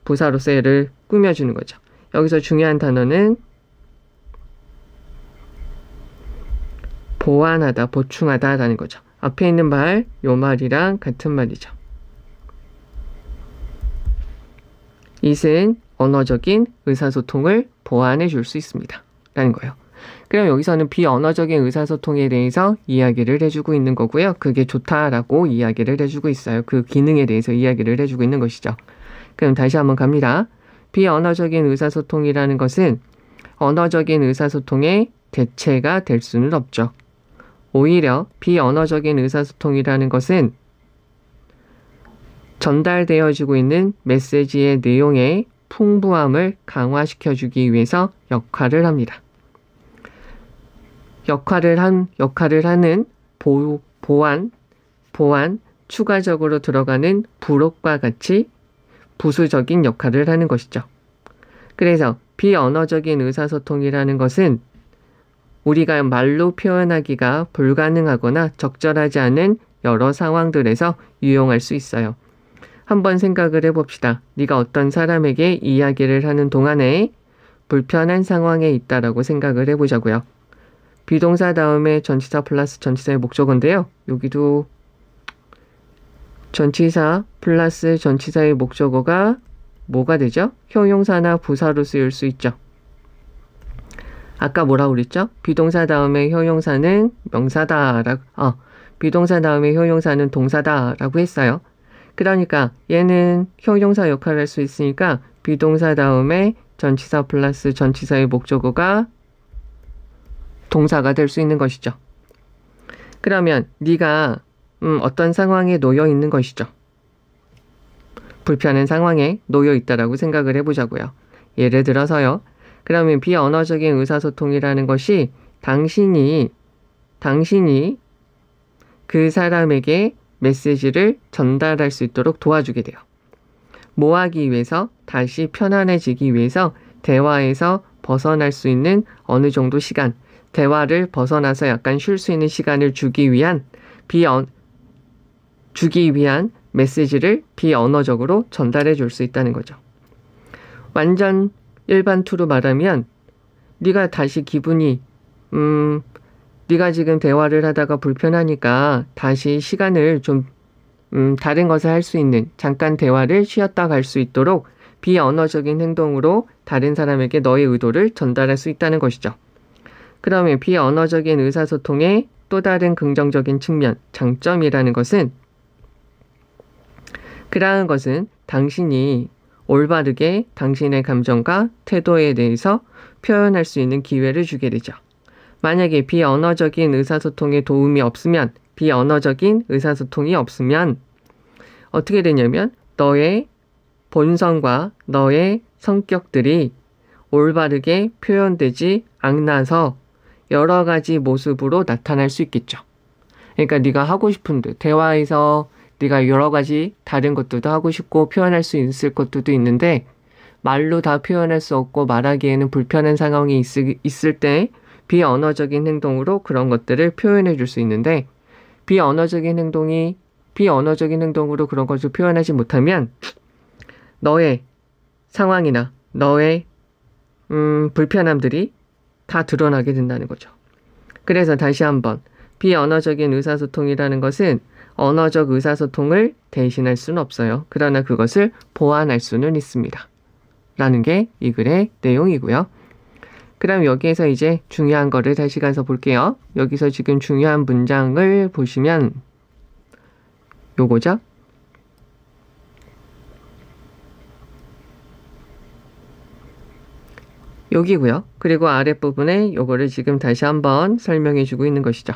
부사로서 얘를 꾸며주는 거죠. 여기서 중요한 단어는 보완하다, 보충하다라는 거죠. 앞에 있는 말, 요 말이랑 같은 말이죠. 이은 언어적인 의사소통을 보완해 줄 수 있습니다. 라는 거예요. 그럼 여기서는 비언어적인 의사소통에 대해서 이야기를 해주고 있는 거고요. 그게 좋다라고 이야기를 해주고 있어요. 그 기능에 대해서 이야기를 해주고 있는 것이죠. 그럼 다시 한번 갑니다. 비언어적인 의사소통이라는 것은 언어적인 의사소통의 대체가 될 수는 없죠. 오히려 비언어적인 의사소통이라는 것은 전달되어지고 있는 메시지의 내용의 풍부함을 강화시켜주기 위해서 역할을 합니다. 역할을 한 역할을 하는 보, 보안, 보안, 추가적으로 들어가는 부록과 같이 부수적인 역할을 하는 것이죠. 그래서 비언어적인 의사소통이라는 것은 우리가 말로 표현하기가 불가능하거나 적절하지 않은 여러 상황들에서 유용할 수 있어요. 한번 생각을 해봅시다. 네가 어떤 사람에게 이야기를 하는 동안에 불편한 상황에 있다라고 생각을 해보자고요. 비동사 다음에 전치사 플러스 전치사의 목적어인데요. 여기도 전치사 플러스 전치사의 목적어가 뭐가 되죠? 형용사나 부사로 쓰일 수 있죠. 아까 뭐라고 그랬죠? 비동사 다음에 형용사는 명사다라고, 어, 비동사 다음에 형용사는 동사다라고 했어요. 그러니까 얘는 형용사 역할을 할 수 있으니까 비동사 다음에 전치사 플러스 전치사의 목적어가 동사가 될 수 있는 것이죠. 그러면 네가 음, 어떤 상황에 놓여 있는 것이죠. 불편한 상황에 놓여 있다라고 생각을 해보자고요. 예를 들어서요. 그러면 비언어적인 의사소통이라는 것이 당신이 당신이 그 사람에게 메시지를 전달할 수 있도록 도와주게 돼요. 뭐 하기 위해서 다시 편안해지기 위해서 대화에서 벗어날 수 있는 어느 정도 시간 대화를 벗어나서 약간 쉴 수 있는 시간을 주기 위한 비언 주기 위한 메시지를 비언어적으로 전달해 줄 수 있다는 거죠. 완전 일반 투로 말하면 네가 다시 기분이 음 네가 지금 대화를 하다가 불편하니까 다시 시간을 좀 음, 다른 것을 할 수 있는 잠깐 대화를 쉬었다 갈 수 있도록 비언어적인 행동으로 다른 사람에게 너의 의도를 전달할 수 있다는 것이죠. 그러면 비언어적인 의사소통의 또 다른 긍정적인 측면, 장점이라는 것은 그라는 것은 당신이 올바르게 당신의 감정과 태도에 대해서 표현할 수 있는 기회를 주게 되죠. 만약에 비언어적인 의사소통에 도움이 없으면, 비언어적인 의사소통이 없으면 어떻게 되냐면 너의 본성과 너의 성격들이 올바르게 표현되지 않나서 여러 가지 모습으로 나타날 수 있겠죠. 그러니까 네가 하고 싶은 듯 대화에서 네가 여러 가지 다른 것들도 하고 싶고 표현할 수 있을 것들도 있는데 말로 다 표현할 수 없고 말하기에는 불편한 상황이 있, 있을 때 비언어적인 행동으로 그런 것들을 표현해 줄 수 있는데 비언어적인 행동이 비언어적인 행동으로 그런 것을 표현하지 못하면 너의 상황이나 너의 음, 불편함들이 다 드러나게 된다는 거죠. 그래서 다시 한번 비언어적인 의사소통이라는 것은 언어적 의사소통을 대신할 수는 없어요. 그러나 그것을 보완할 수는 있습니다. 라는 게 이 글의 내용이고요. 그럼 여기에서 이제 중요한 거를 다시 가서 볼게요. 여기서 지금 중요한 문장을 보시면 요거죠. 여기고요. 그리고 아랫부분에 요거를 지금 다시 한번 설명해 주고 있는 것이죠.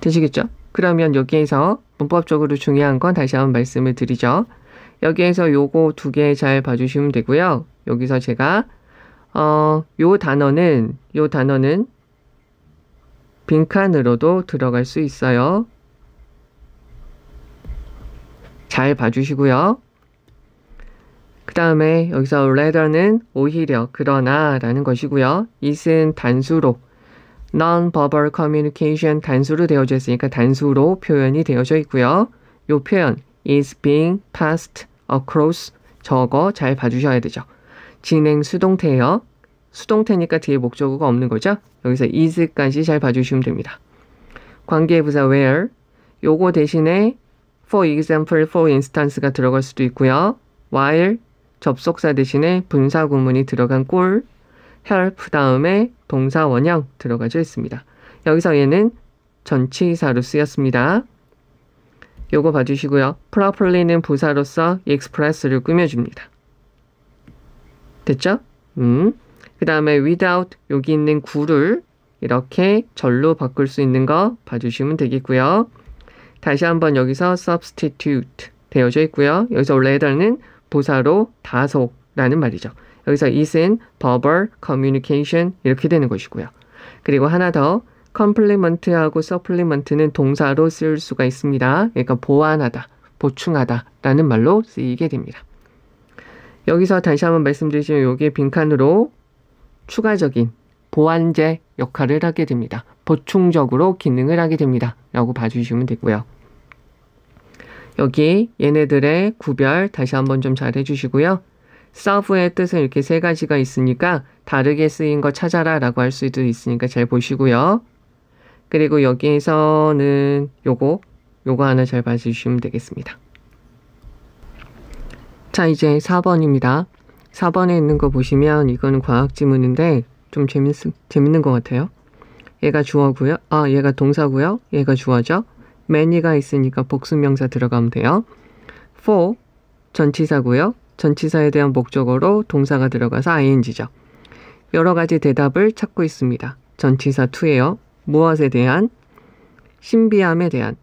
되시겠죠? 그러면 여기에서 문법적으로 중요한 건 다시 한번 말씀을 드리죠. 여기에서 요거 두 개 잘 봐주시면 되고요. 여기서 제가 어, 요 단어는 요 단어는 빈칸으로도 들어갈 수 있어요. 잘 봐주시고요. 그 다음에 여기서 rather는 오히려 그러나 라는 것이고요. is은 단수로 non-verbal communication 단수로 되어져 있으니까 단수로 표현이 되어져 있고요. 이 표현 is being passed across 저거 잘 봐주셔야 되죠. 진행 수동태예요. 수동태니까 뒤에 목적어가 없는 거죠. 여기서 is까지 잘 봐주시면 됩니다. 관계부사 where 요거 대신에 for example, for instance가 들어갈 수도 있고요. while 접속사 대신에 분사 구문이 들어간 꼴, h e 다음에 동사 원형 들어가져있습니다 여기서 얘는 전치사로 쓰였습니다. 요거 봐주시고요. properly는 부사로서 express를 꾸며줍니다. 됐죠? 음. 그 다음에 without 여기 있는 구를 이렇게 절로 바꿀 수 있는 거 봐주시면 되겠고요. 다시 한번 여기서 substitute 되어져 있고요. 여기서 원래 헤더는 도사로 다소라는 말이죠. 여기서 is은 verbal communication 이렇게 되는 것이고요. 그리고 하나 더 complement하고 supplement는 동사로 쓰일 수가 있습니다. 그러니까 보완하다, 보충하다 라는 말로 쓰이게 됩니다. 여기서 다시 한번 말씀드리지만 여기에 빈칸으로 추가적인 보완제 역할을 하게 됩니다. 보충적으로 기능을 하게 됩니다. 라고 봐주시면 되고요. 여기 얘네들의 구별 다시 한번 좀 잘 해주시고요. 서브의 뜻은 이렇게 세 가지가 있으니까 다르게 쓰인 거 찾아라 라고 할 수도 있으니까 잘 보시고요. 그리고 여기에서는 요거, 요거 하나 잘 봐주시면 되겠습니다. 자, 이제 4번입니다. 4번에 있는 거 보시면 이거는 과학 지문인데 좀 재밌, 재밌는 것 같아요. 얘가 주어고요. 아, 얘가 동사고요. 얘가 주어죠. many가 있으니까 복수명사 들어가면 돼요. for 전치사고요. 전치사에 대한 목적어로 동사가 들어가서 ing죠. 여러 가지 대답을 찾고 있습니다. 전치사 2예요. 무엇에 대한 신비함에 대한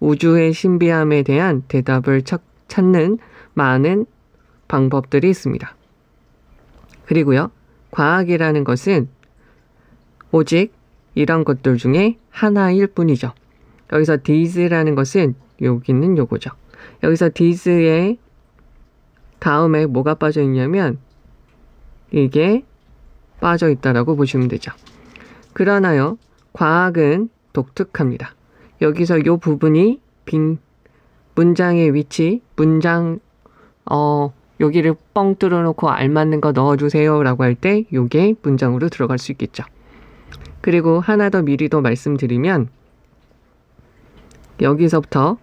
우주의 신비함에 대한 대답을 찾, 찾는 많은 방법들이 있습니다. 그리고요. 과학이라는 것은 오직 이런 것들 중에 하나일 뿐이죠. 여기서 these라는 것은 여기는 요거죠. 여기서 these의 다음에 뭐가 빠져 있냐면 이게 빠져 있다라고 보시면 되죠. 그러나요, 과학은 독특합니다. 여기서 요 부분이 빈 문장의 위치, 문장 어 여기를 뻥 뚫어놓고 알맞는 거 넣어주세요 라고 할 때 요게 문장으로 들어갈 수 있겠죠. 그리고 하나 더 미리 더 말씀드리면 여기서부터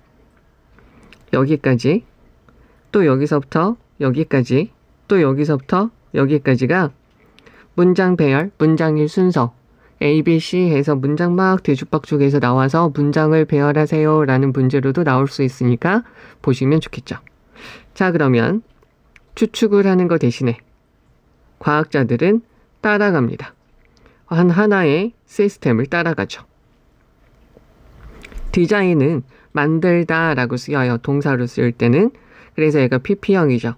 여기까지 또 여기서부터 여기까지 또 여기서부터 여기까지가 문장 배열, 문장일 순서 A, B, C 에서 문장 막대주박쪽에서 나와서 문장을 배열하세요 라는 문제로도 나올 수 있으니까 보시면 좋겠죠. 자 그러면 추측을 하는 거 대신에 과학자들은 따라갑니다. 한 하나의 시스템을 따라가죠. 디자인은 만들다라고 쓰여요. 동사로 쓸 때는. 그래서 얘가 PP형이죠.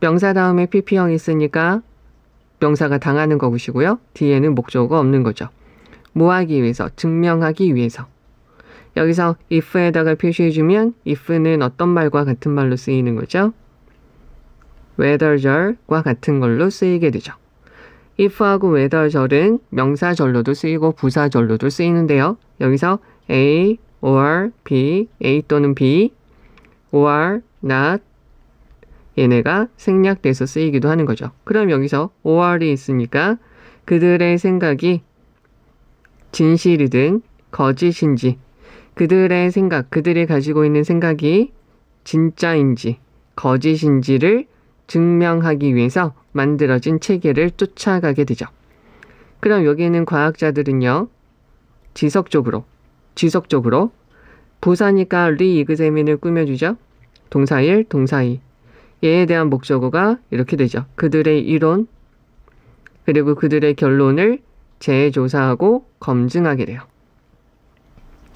명사 다음에 PP형 있으니까 명사가 당하는 것이고요 뒤에는 목적어가 없는 거죠. 뭐하기 위해서, 증명하기 위해서. 여기서 if에다가 표시해주면 if는 어떤 말과 같은 말로 쓰이는 거죠? whether절과 같은 걸로 쓰이게 되죠. if하고 whether절은 명사절로도 쓰이고 부사절로도 쓰이는데요. 여기서 a, or B, A 또는 B, or not 얘네가 생략돼서 쓰이기도 하는 거죠. 그럼 여기서 or이 있으니까 그들의 생각이 진실이든 거짓인지 그들의 생각, 그들이 가지고 있는 생각이 진짜인지 거짓인지를 증명하기 위해서 만들어진 체계를 쫓아가게 되죠. 그럼 여기는 과학자들은요, 지속적으로 지속적으로 부사니까 리이그세민을 꾸며주죠. 동사 1, 동사 2. 얘에 대한 목적어가 이렇게 되죠. 그들의 이론, 그리고 그들의 결론을 재조사하고 검증하게 돼요.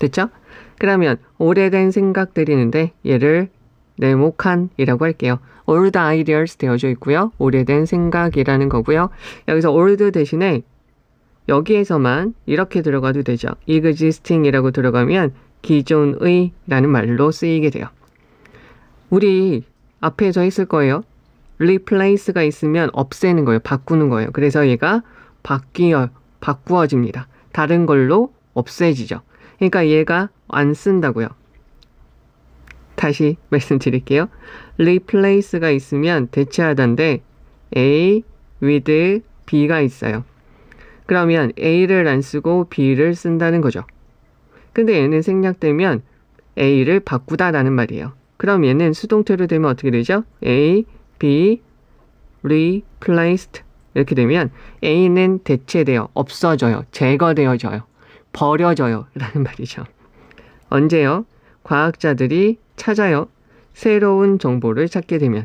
됐죠? 그러면 오래된 생각들이는데 얘를 네모칸이라고 할게요. old ideas 되어져 있고요. 오래된 생각이라는 거고요. 여기서 old 대신에 여기에서만 이렇게 들어가도 되죠. existing이라고 들어가면 기존의 라는 말로 쓰이게 돼요. 우리 앞에서 했을 거예요. replace가 있으면 없애는 거예요. 바꾸는 거예요. 그래서 얘가 바뀌어, 바꾸어집니다. 다른 걸로 없애지죠. 그러니까 얘가 안 쓴다고요. 다시 (laughs) 말씀드릴게요. replace가 있으면 대체하던데 A with B가 있어요. 그러면 A를 안 쓰고 B를 쓴다는 거죠. 근데 얘는 생략되면 A를 바꾸다 라는 말이에요. 그럼 얘는 수동태로 되면 어떻게 되죠? A, B, replaced 이렇게 되면 A는 대체되어 없어져요. 제거되어져요. 버려져요. 라는 말이죠. 언제요? 과학자들이 찾아요. 새로운 정보를 찾게 되면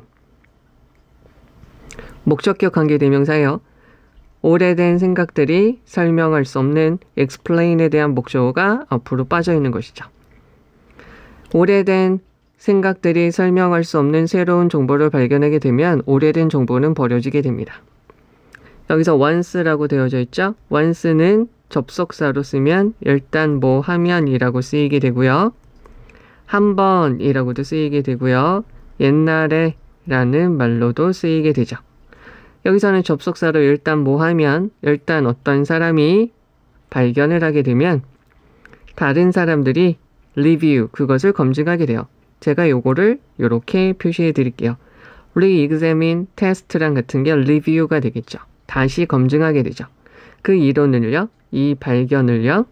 목적격 관계 대명사예요. 오래된 생각들이 설명할 수 없는 explain에 대한 목적어가 앞으로 빠져 있는 것이죠. 오래된 생각들이 설명할 수 없는 새로운 정보를 발견하게 되면 오래된 정보는 버려지게 됩니다. 여기서 once라고 되어져 있죠. once는 접속사로 쓰면 일단 뭐 하면이라고 쓰이게 되고요. 한 번이라고도 쓰이게 되고요. 옛날에 라는 말로도 쓰이게 되죠. 여기서는 접속사로 일단 뭐 하면 일단 어떤 사람이 발견을 하게 되면 다른 사람들이 리뷰 그것을 검증하게 돼요. 제가 요거를 이렇게 표시해 드릴게요. re-examine test랑 같은 게 리뷰가 되겠죠. 다시 검증하게 되죠. 그 이론을요. 이 발견을요.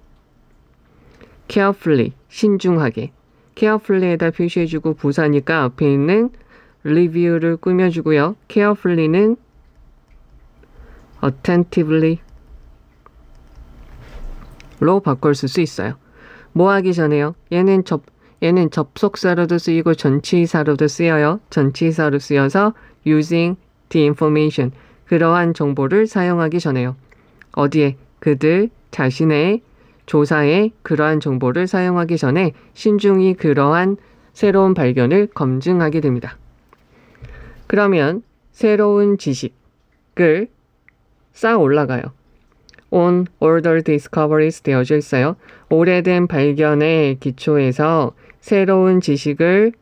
carefully 신중하게 carefully에다 표시해주고 부사니까 앞에 있는 리뷰를 꾸며주고요. carefully는 attentively 로 바꿀 수 있어요. 뭐 하기 전에요. 얘는 접 얘는 접속사로도 쓰이고 전치사로도 쓰여요. 전치사로 쓰여서 using the information 그러한 정보를 사용하기 전에요. 어디에 그들 자신의 조사에 그러한 정보를 사용하기 전에 신중히 그러한 새로운 발견을 검증하게 됩니다. 그러면 새로운 지식을 쌓아 올라가요. On older discoveries 되어져 있어요. 오래된 발견의 기초에서 새로운 지식을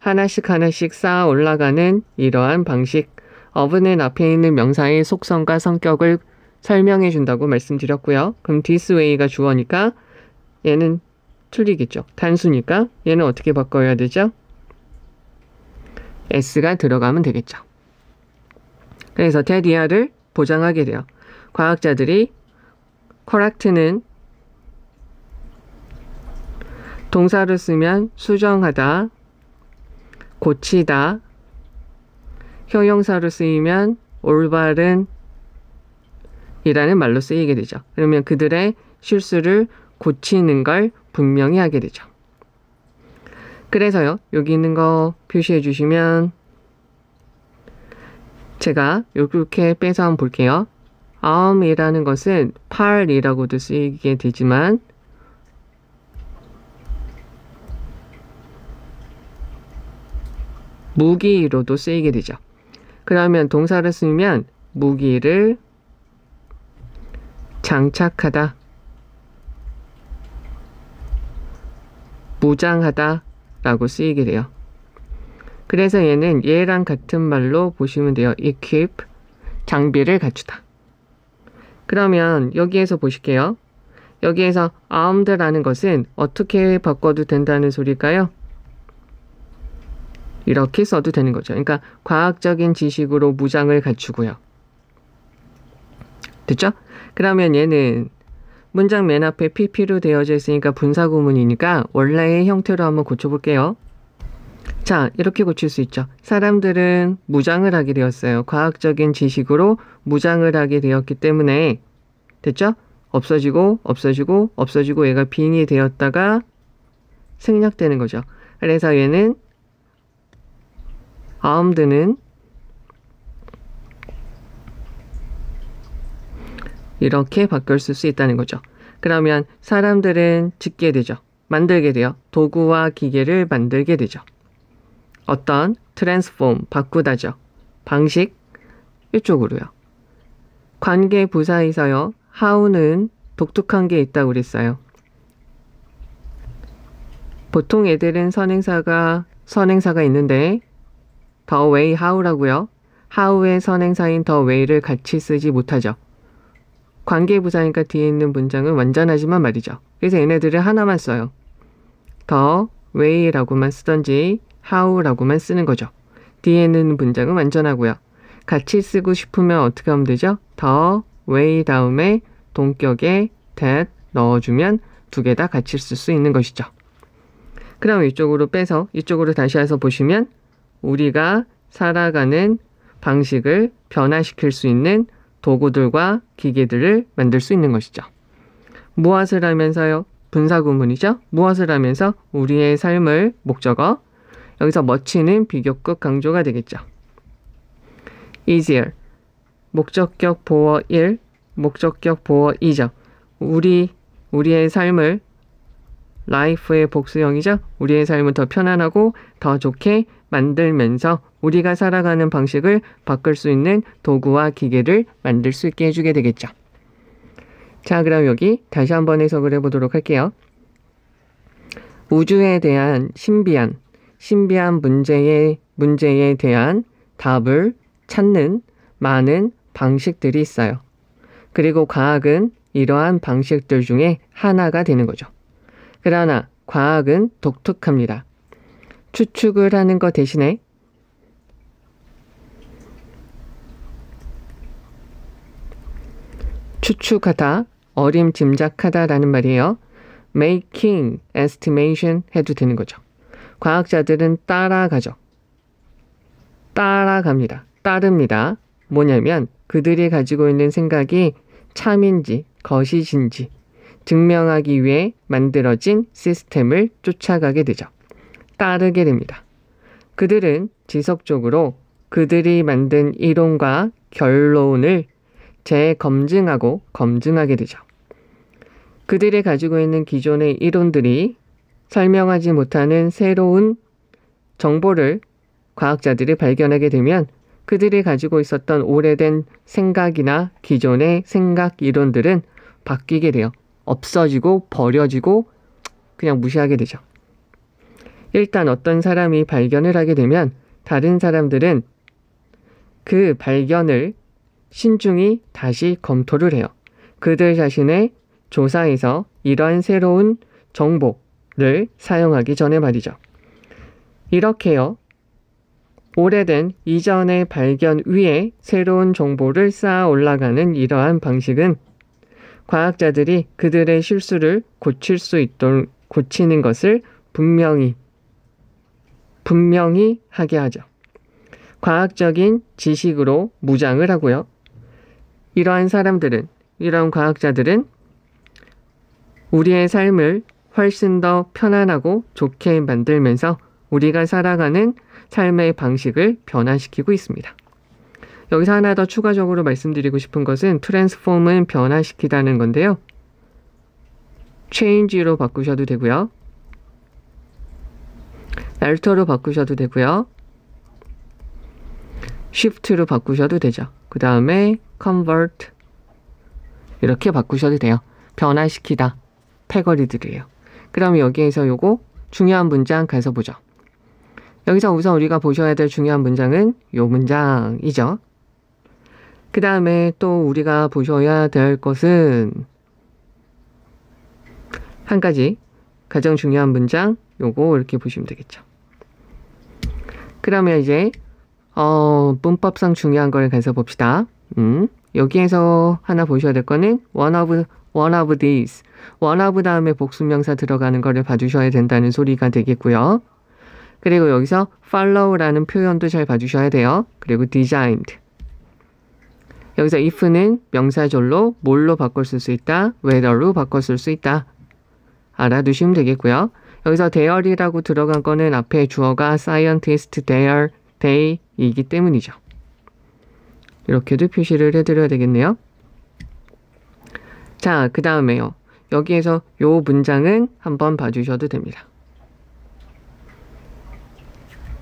하나씩 하나씩 쌓아 올라가는 이러한 방식. 어브는 앞에 있는 명사의 속성과 성격을 설명해 준다고 말씀드렸고요. 그럼 this way가 주어니까 얘는 틀리겠죠. 단수니까 얘는 어떻게 바꿔야 되죠? s가 들어가면 되겠죠. 그래서 테디아를 보장하게 돼요. 과학자들이 correct는 동사를 쓰면 수정하다, 고치다, 형용사로 쓰이면 올바른 이라는 말로 쓰이게 되죠. 그러면 그들의 실수를 고치는 걸 분명히 하게 되죠. 그래서요, 여기 있는 거 표시해 주시면 제가 이렇게 빼서 한번 볼게요. a r 이라는 것은 팔이라고도 쓰이게 되지만 무기로도 쓰이게 되죠. 그러면 동사를 쓰면 무기를 장착하다, 무장하다 라고 쓰이게 돼요. 그래서 얘는 얘랑 같은 말로 보시면 돼요. equip, 장비를 갖추다. 그러면 여기에서 보실게요. 여기에서 armed라는 것은 어떻게 바꿔도 된다는 소리일까요? 이렇게 써도 되는 거죠. 그러니까 과학적인 지식으로 무장을 갖추고요. 됐죠? 그러면 얘는 문장 맨 앞에 pp로 되어져 있으니까 분사구문이니까 원래의 형태로 한번 고쳐볼게요. 자, 이렇게 고칠 수 있죠. 사람들은 무장을 하게 되었어요. 과학적인 지식으로 무장을 하게 되었기 때문에 됐죠? 없어지고 없어지고 없어지고 얘가 빙이 되었다가 생략되는 거죠. 그래서 얘는 아움드는 이렇게 바뀔 수 있다는 거죠. 그러면 사람들은 짓게 되죠. 만들게 돼요. 도구와 기계를 만들게 되죠. 어떤 트랜스폼, 바꾸다죠. 방식, 이쪽으로요. 관계 부사에서요. 하우는 독특한 게 있다고 그랬어요. 보통 애들은 선행사가 선행사가 있는데 더 웨이 하우라고요하우의 선행사인 더웨이를 같이 쓰지 못하죠. 관계 부사니까 뒤에 있는 문장은 완전하지만 말이죠. 그래서 얘네들은 하나만 써요. 더웨이라고만 쓰던지 how라고만 쓰는 거죠. 뒤에는 문장은 완전하고요. 같이 쓰고 싶으면 어떻게 하면 되죠? 더 way 다음에 동격에 that 넣어주면 두 개 다 같이 쓸 수 있는 것이죠. 그럼 이쪽으로 빼서 이쪽으로 다시 와서 보시면 우리가 살아가는 방식을 변화시킬 수 있는 도구들과 기계들을 만들 수 있는 것이죠. 무엇을 하면서요? 분사 구문이죠. 무엇을 하면서 우리의 삶을 목적어 여기서 멋지는 비교급 강조가 되겠죠. easier. 목적격 보어 1, 목적격 보어 2죠. 우리, 우리의 삶을 life의 복수형이죠. 우리의 삶을 더 편안하고 더 좋게 만들면서 우리가 살아가는 방식을 바꿀 수 있는 도구와 기계를 만들 수 있게 해주게 되겠죠. 자, 그럼 여기 다시 한번 해석을 해보도록 할게요. 우주에 대한 신비한 신비한 문제에, 문제에 대한 답을 찾는 많은 방식들이 있어요. 그리고 과학은 이러한 방식들 중에 하나가 되는 거죠. 그러나 과학은 독특합니다. 추측을 하는 것 대신에 추측하다, 어림짐작하다라는 말이에요. making estimation 해도 되는 거죠. 과학자들은 따라가죠. 따라갑니다. 따릅니다. 뭐냐면 그들이 가지고 있는 생각이 참인지 거짓인지 증명하기 위해 만들어진 시스템을 쫓아가게 되죠. 따르게 됩니다. 그들은 지속적으로 그들이 만든 이론과 결론을 재검증하고 검증하게 되죠. 그들이 가지고 있는 기존의 이론들이 설명하지 못하는 새로운 정보를 과학자들이 발견하게 되면 그들이 가지고 있었던 오래된 생각이나 기존의 생각 이론들은 바뀌게 돼요. 없어지고 버려지고 그냥 무시하게 되죠. 일단 어떤 사람이 발견을 하게 되면 다른 사람들은 그 발견을 신중히 다시 검토를 해요. 그들 자신의 조사에서 이러한 새로운 정보, 를 사용하기 전에 말이죠. 이렇게요. 오래된 이전의 발견 위에 새로운 정보를 쌓아 올라가는 이러한 방식은 과학자들이 그들의 실수를 고칠 수 있도록 고치는 것을 분명히 분명히 하게 하죠. 과학적인 지식으로 무장을 하고요. 이러한 사람들은 이러한 과학자들은 우리의 삶을 훨씬 더 편안하고 좋게 만들면서 우리가 살아가는 삶의 방식을 변화시키고 있습니다. 여기서 하나 더 추가적으로 말씀드리고 싶은 것은 트랜스폼은 변화시키다는 건데요. change로 바꾸셔도 되고요. alter로 바꾸셔도 되고요. shift로 바꾸셔도 되죠. 그 다음에 convert 이렇게 바꾸셔도 돼요. 변화시키다. 패거리들이에요. 그럼 여기에서 요거 중요한 문장 가서 보죠. 여기서 우선 우리가 보셔야 될 중요한 문장은 요 문장이죠. 그 다음에 또 우리가 보셔야 될 것은 한 가지 가장 중요한 문장 요거 이렇게 보시면 되겠죠. 그러면 이제 어, 문법상 중요한 걸 가서 봅시다. 음, 여기에서 하나 보셔야 될 거는 one of one of these. one of 다음에 복수명사 들어가는 거를 봐주셔야 된다는 소리가 되겠고요. 그리고 여기서 follow라는 표현도 잘 봐주셔야 돼요. 그리고 designed. 여기서 if는 명사절로 뭘로 바꿔 쓸수 있다, whether로 바꿔 쓸수 있다. 알아두시면 되겠고요. 여기서 there이라고 들어간 거는 앞에 주어가 scientist, their, they 이기 때문이죠. 이렇게도 표시를 해드려야 되겠네요. 자, 그 다음에요. 여기에서 요 문장은 한번 봐주셔도 됩니다.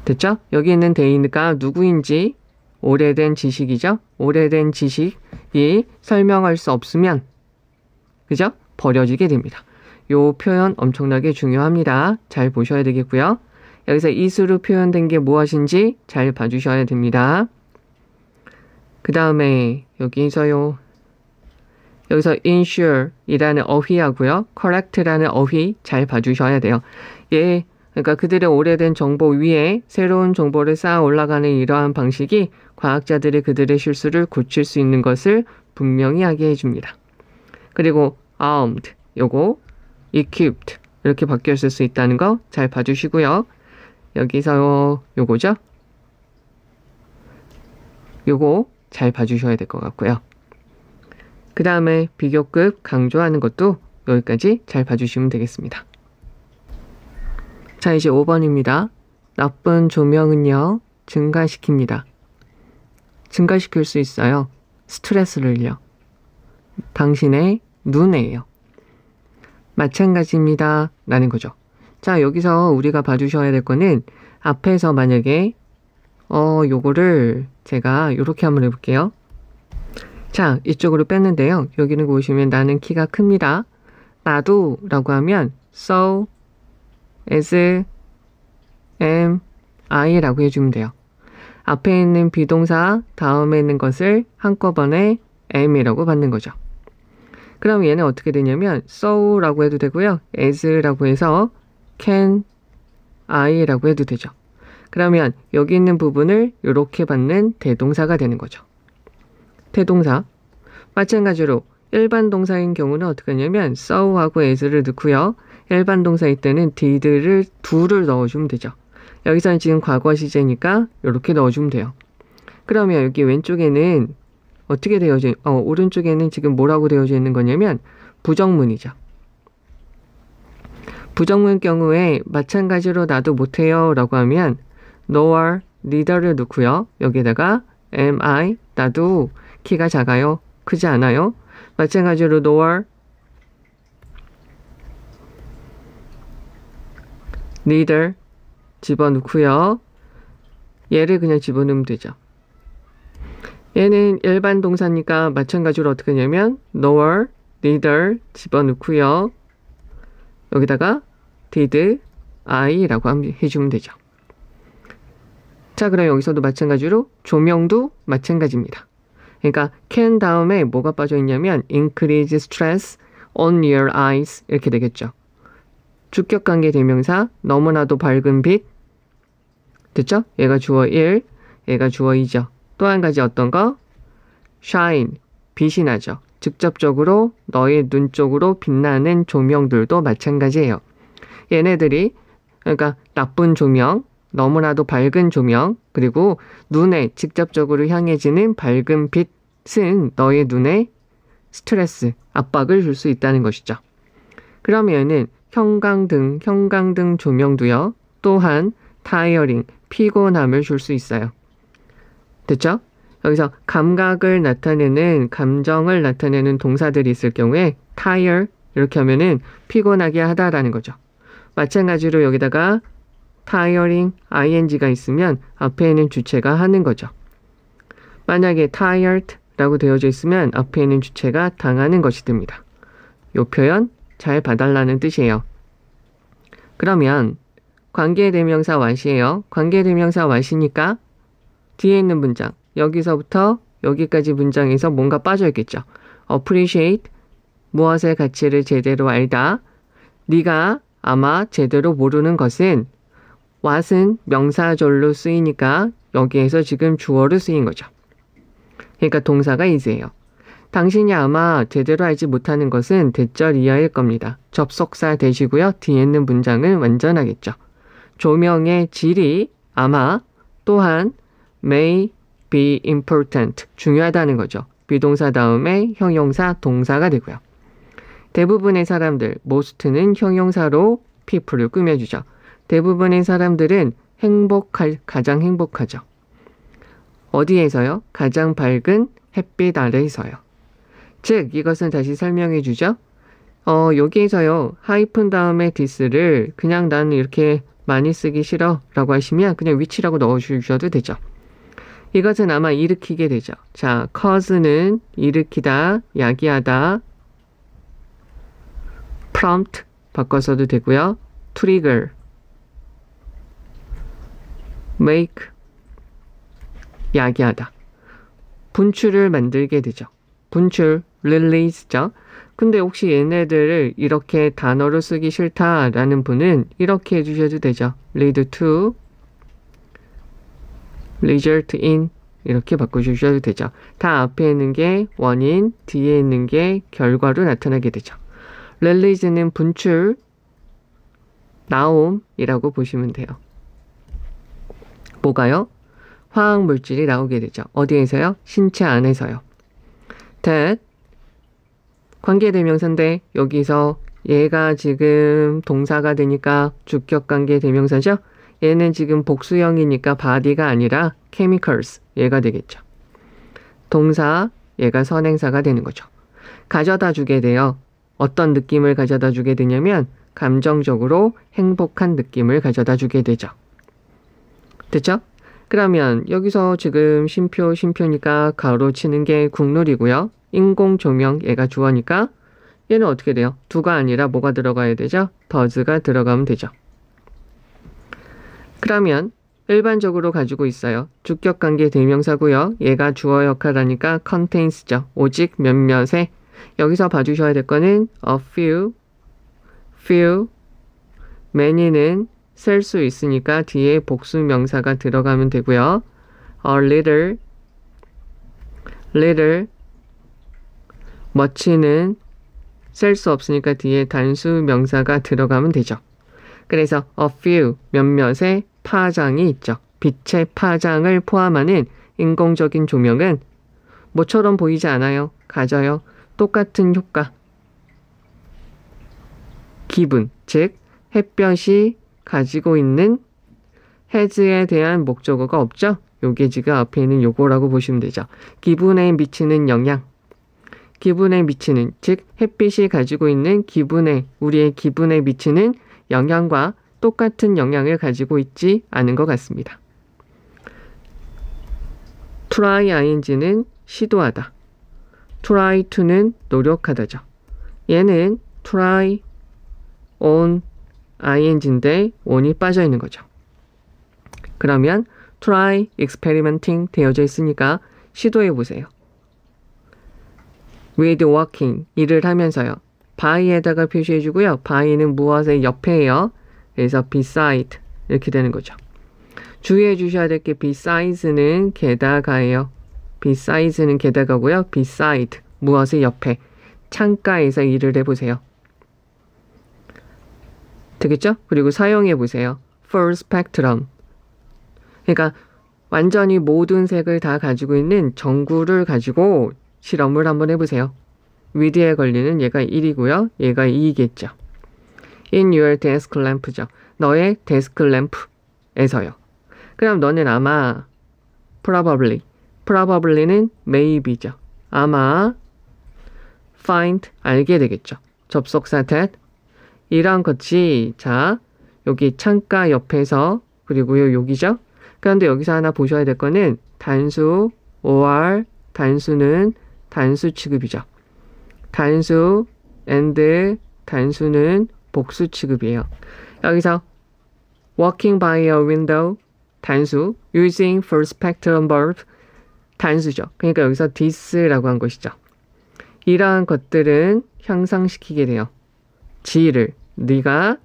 됐죠? 여기 있는 데이가 누구인지 오래된 지식이죠? 오래된 지식이 설명할 수 없으면 그죠? 버려지게 됩니다. 요 표현 엄청나게 중요합니다. 잘 보셔야 되겠고요. 여기서 이수로 표현된 게 무엇인지 잘 봐주셔야 됩니다. 그 다음에 여기서요. 여기서 insure이라는 어휘하고요. correct라는 어휘 잘 봐주셔야 돼요. 예, 그러니까 그들의 오래된 정보 위에 새로운 정보를 쌓아 올라가는 이러한 방식이 과학자들이 그들의 실수를 고칠 수 있는 것을 분명히 하게 해줍니다. 그리고 armed, 요거 equipped 이렇게 바뀌었을 수 있다는 거 잘 봐주시고요. 여기서 요거죠? 요거 잘 봐주셔야 될 것 같고요. 그 다음에 비교급 강조하는 것도 여기까지 잘 봐주시면 되겠습니다. 자, 이제 5번입니다. 나쁜 조명은요, 증가시킵니다. 증가시킬 수 있어요. 스트레스를요. 당신의 눈에요. 마찬가지입니다. 라는 거죠. 자, 여기서 우리가 봐주셔야 될 거는 앞에서 만약에 어, 요거를 제가 요렇게 한번 해볼게요. 자, 이쪽으로 뺐는데요. 여기는 보시면 나는 키가 큽니다. 나도 라고 하면 so as am I 라고 해주면 돼요. 앞에 있는 비동사 다음에 있는 것을 한꺼번에 am이라고 받는 거죠. 그럼 얘는 어떻게 되냐면 so라고 해도 되고요. as라고 해서 can I라고 해도 되죠. 그러면 여기 있는 부분을 이렇게 받는 대동사가 되는 거죠. 대동사. 마찬가지로 일반 동사인 경우는 어떻게 하냐면 so하고 as를 넣고요. 일반 동사일 때는 did를 둘을 넣어주면 되죠. 여기서는 지금 과거 시제니까 이렇게 넣어주면 돼요. 그러면 여기 왼쪽에는 어떻게 되어져 어, 오른쪽에는 지금 뭐라고 되어져 있는 거냐면 부정문이죠. 부정문 경우에 마찬가지로 나도 못해요 라고 하면 nor, neither를 넣고요. 여기에다가 am I, 나도 키가 작아요? 크지 않아요? 마찬가지로 노얼 r neither 집어넣고요. 얘를 그냥 집어넣으면 되죠. 얘는 일반 동사니까 마찬가지로 어떻게 하냐면 nor, neither 집어넣고요. 여기다가 did, I라고 해주면 되죠. 자, 그럼 여기서도 마찬가지로 조명도 마찬가지입니다. 그러니까 can 다음에 뭐가 빠져 있냐면 increase stress on your eyes 이렇게 되겠죠. 주격 관계 대명사 너무나도 밝은 빛 됐죠? 얘가 주어 1, 얘가 주어 2죠. 또 한 가지 어떤 거? shine 빛이 나죠. 직접적으로 너의 눈 쪽으로 빛나는 조명들도 마찬가지예요. 얘네들이 그러니까 나쁜 조명, 너무나도 밝은 조명, 그리고 눈에 직접적으로 향해지는 밝은 빛은 너의 눈에 스트레스, 압박을 줄 수 있다는 것이죠. 그러면은 형광등, 형광등 조명도요, 또한 타이어링, 피곤함을 줄 수 있어요. 됐죠? 여기서 감각을 나타내는, 감정을 나타내는 동사들이 있을 경우에 t i r e 이렇게 하면은 피곤하게 하다라는 거죠. 마찬가지로 여기다가 tiring, ing가 있으면 앞에는 주체가 하는 거죠. 만약에 tired라고 되어져 있으면 앞에 는 주체가 당하는 것이 됩니다. 요 표현 잘 봐달라는 뜻이에요. 그러면 관계대명사 와시에요 관계대명사 와시니까 뒤에 있는 문장 여기서부터 여기까지 문장에서 뭔가 빠져있겠죠. appreciate 무엇의 가치를 제대로 알다. 네가 아마 제대로 모르는 것은 what은 명사절로 쓰이니까 여기에서 지금 주어로 쓰인 거죠. 그러니까 동사가 is예요. 당신이 아마 제대로 알지 못하는 것은 대절 이하일 겁니다. 접속사 되시고요 뒤에 있는 문장은 완전하겠죠. 조명의 질이 아마 또한 may be important 중요하다는 거죠. 비동사 다음에 형용사, 동사가 되고요. 대부분의 사람들, most는 형용사로 people을 꾸며주죠. 대부분의 사람들은 행복할, 가장 행복하죠. 어디에서요? 가장 밝은 햇빛 아래에서요. 즉, 이것은 다시 설명해 주죠. 어, 여기에서요, 하이픈 다음에 디스를 그냥 난 이렇게 많이 쓰기 싫어 라고 하시면 그냥 위치라고 넣어 주셔도 되죠. 이것은 아마 일으키게 되죠. 자, cause는 일으키다, 야기하다, prompt 바꿔서도 되고요. trigger make 야기하다. 분출을 만들게 되죠. 분출, release죠. 근데 혹시 얘네들을 이렇게 단어로 쓰기 싫다라는 분은 이렇게 해주셔도 되죠. lead to, result in 이렇게 바꿔주셔도 되죠. 다 앞에 있는 게 원인, 뒤에 있는 게 결과로 나타나게 되죠. release는 분출, 나옴이라고 보시면 돼요. 뭐가요? 화학 물질이 나오게 되죠. 어디에서요? 신체 안에서요. that 관계대명사인데 여기서 얘가 지금 동사가 되니까 주격관계 대명사죠. 얘는 지금 복수형이니까 바디가 아니라 chemicals 얘가 되겠죠. 동사 얘가 선행사가 되는 거죠. 가져다 주게 돼요. 어떤 느낌을 가져다 주게 되냐면 감정적으로 행복한 느낌을 가져다 주게 되죠. 됐죠? 그러면 여기서 지금 심표 심표니까 가로 치는 게 국룰이고요. 인공 조명 얘가 주어니까 얘는 어떻게 돼요? 두가 아니라 뭐가 들어가야 되죠? 더즈가 들어가면 되죠. 그러면 일반적으로 가지고 있어요. 주격관계 대명사고요. 얘가 주어 역할하니까 contains죠. 오직 몇몇에 여기서 봐주셔야 될 거는 a few, few, many는 쓸수 있으니까 뒤에 복수 명사가 들어가면 되고요. a little, little, much는 쓸 수 없으니까 뒤에 단수 명사가 들어가면 되죠. 그래서 a few, 몇몇의 파장이 있죠. 빛의 파장을 포함하는 인공적인 조명은 뭐처럼 보이지 않아요. 가져요. 똑같은 효과. 기분, 즉 햇볕이 가지고 있는 h 즈에 대한 목적어가 없죠? 요게 지금 앞에 있는 요거라고 보시면 되죠. 기분에 미치는 영향. 기분에 미치는, 즉 햇빛이 가지고 있는 기분에, 우리의 기분에 미치는 영향과 똑같은 영향을 가지고 있지 않은 것 같습니다. try ing는 시도하다. try to는 노력하다죠. 얘는 try on ing인데 원이 빠져 있는 거죠. 그러면 try, experimenting 되어져 있으니까 시도해 보세요. with working, 일을 하면서요. by에다가 표시해 주고요. by는 무엇의 옆에요. 그래서 beside 이렇게 되는 거죠. 주의해 주셔야 될 게 besides는 게다가예요. besides는 게다가고요. beside 무엇의 옆에 창가에서 일을 해보세요. 되겠죠? 그리고 사용해 보세요. Full Spectrum. 그러니까 완전히 모든 색을 다 가지고 있는 전구를 가지고 실험을 한번 해보세요. 위드에 걸리는 얘가 1이고요. 얘가 2이겠죠. In your desk lamp죠. 너의 데스크 램프에서요. 그럼 너는 아마 probably, probably는 maybe죠. 아마 find 알게 되겠죠. 접속사 that 이랑 같이 자 여기 창가 옆에서 그리고요 여기죠. 그런데 여기서 하나 보셔야 될 거는 단수 or 단수는 단수 취급이죠. 단수 and 단수는 복수 취급이에요. 여기서 walking by a window 단수 using first spectrum verb 단수죠. 그러니까 여기서 this라고 한 것이죠. 이러한 것들은 향상시키게 돼요. 지를 네가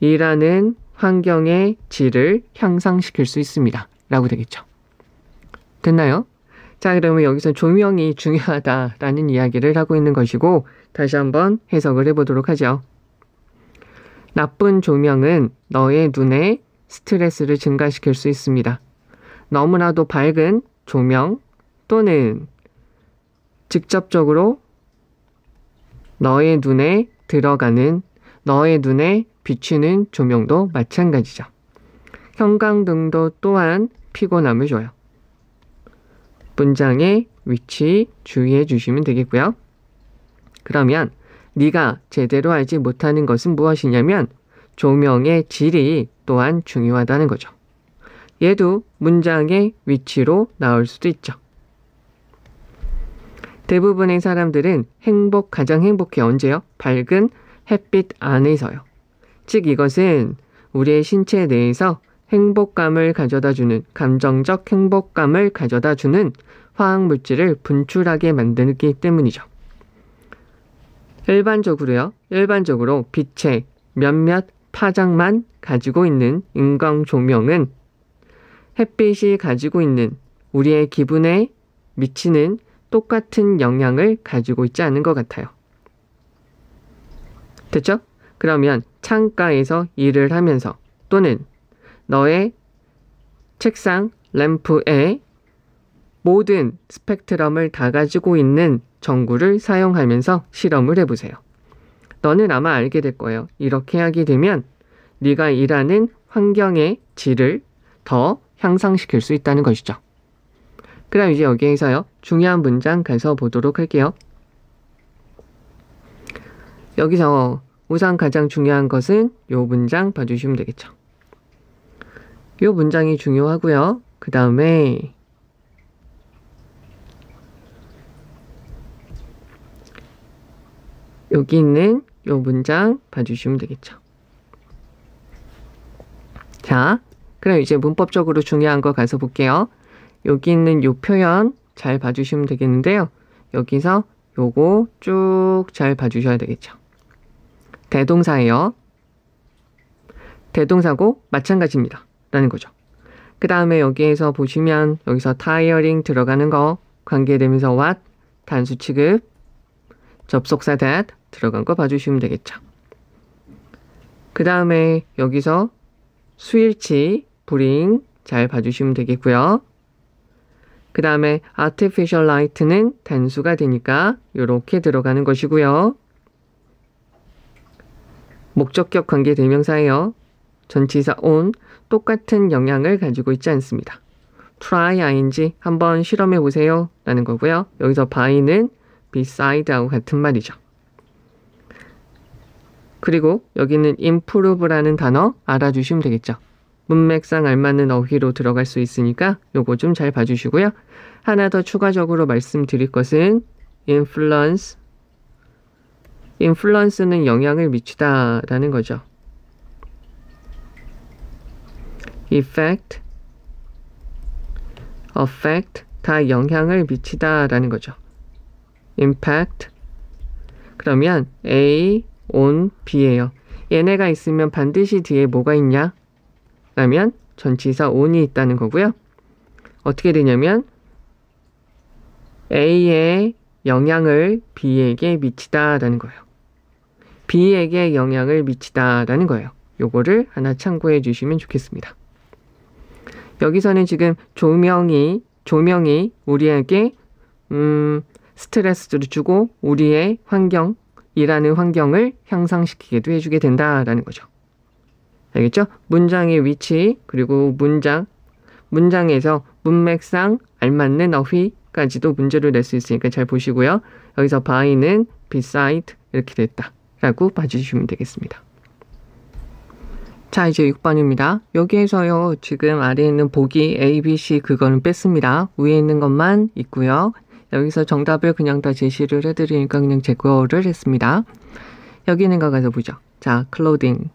일하는 환경의 질을 향상시킬 수 있습니다. 라고 되겠죠. 됐나요? 자, 그러면 여기서 조명이 중요하다라는 이야기를 하고 있는 것이고, 다시 한번 해석을 해보도록 하죠. 나쁜 조명은 너의 눈에 스트레스를 증가시킬 수 있습니다. 너무나도 밝은 조명 또는 직접적으로 너의 눈에 들어가는 너의 눈에 비추는 조명도 마찬가지죠. 형광등도 또한 피곤함을 줘요. 문장의 위치 주의해 주시면 되겠고요. 그러면 네가 제대로 알지 못하는 것은 무엇이냐면 조명의 질이 또한 중요하다는 거죠. 얘도 문장의 위치로 나올 수도 있죠. 대부분의 사람들은 행복, 가장 행복해 언제요? 밝은 햇빛 안에서요. 즉 이것은 우리의 신체 내에서 행복감을 가져다 주는 감정적 행복감을 가져다 주는 화학 물질을 분출하게 만들기 때문이죠. 일반적으로요. 일반적으로 빛의 몇몇 파장만 가지고 있는 인광 조명은 햇빛이 가지고 있는 우리의 기분에 미치는 똑같은 영향을 가지고 있지 않은 것 같아요. 됐죠? 그러면 창가에서 일을 하면서 또는 너의 책상, 램프에 모든 스펙트럼을 다 가지고 있는 전구를 사용하면서 실험을 해보세요. 너는 아마 알게 될 거예요. 이렇게 하게 되면 네가 일하는 환경의 질을 더 향상시킬 수 있다는 것이죠. 그럼 이제 여기에서요. 중요한 문장 가서 보도록 할게요. 여기서 우선 가장 중요한 것은 요 문장 봐주시면 되겠죠. 요 문장이 중요하고요. 그 다음에 여기 있는 요 문장 봐주시면 되겠죠. 자, 그럼 이제 문법적으로 중요한 거 가서 볼게요. 여기 있는 요 표현 잘 봐주시면 되겠는데요. 여기서 요거 쭉 잘 봐주셔야 되겠죠. 대동사예요. 대동사고 마찬가지입니다. 라는 거죠. 그 다음에 여기에서 보시면 여기서 타이어링 들어가는 거 관계되면서 what 단수 취급 접속사 that 들어간 거 봐주시면 되겠죠. 그 다음에 여기서 수일치 bring 잘 봐주시면 되겠고요. 그 다음에 artificial light는 단수가 되니까 이렇게 들어가는 것이고요. 목적격 관계 대명사예요. 전치사 on 똑같은 영향을 가지고 있지 않습니다. try ing 한번 실험해 보세요 라는 거고요. 여기서 by는 beside하고 같은 말이죠. 그리고 여기는 improve라는 단어 알아주시면 되겠죠. 문맥상 알맞는 어휘로 들어갈 수 있으니까 요거 좀 잘 봐주시고요. 하나 더 추가적으로 말씀드릴 것은 influence. influence는 영향을 미치다 라는 거죠. effect, affect 다 영향을 미치다 라는 거죠. impact 그러면 A, on, b 에요 얘네가 있으면 반드시 뒤에 뭐가 있냐? 라면 전치사 on이 있다는 거고요. 어떻게 되냐면 A의 영향을 B에게 미치다라는 거예요. B에게 영향을 미치다라는 거예요. 요거를 하나 참고해 주시면 좋겠습니다. 여기서는 지금 조명이 조명이 우리에게 음, 스트레스를 주고 우리의 환경이라는 환경을 향상시키게도 해주게 된다라는 거죠. 알겠죠? 문장의 위치 그리고 문장 문장에서 문맥상 알맞는 어휘까지도 문제를 낼 수 있으니까 잘 보시고요. 여기서 by는 beside 이렇게 됐다. 라고 봐주시면 되겠습니다. 자 이제 6번입니다. 여기에서요 지금 아래에 있는 보기 A, B, C 그거는 뺐습니다. 위에 있는 것만 있고요. 여기서 정답을 그냥 다 제시를 해드리니까 그냥 제거를 했습니다. 여기 있는 거 가서 보죠. 자, 클로딩.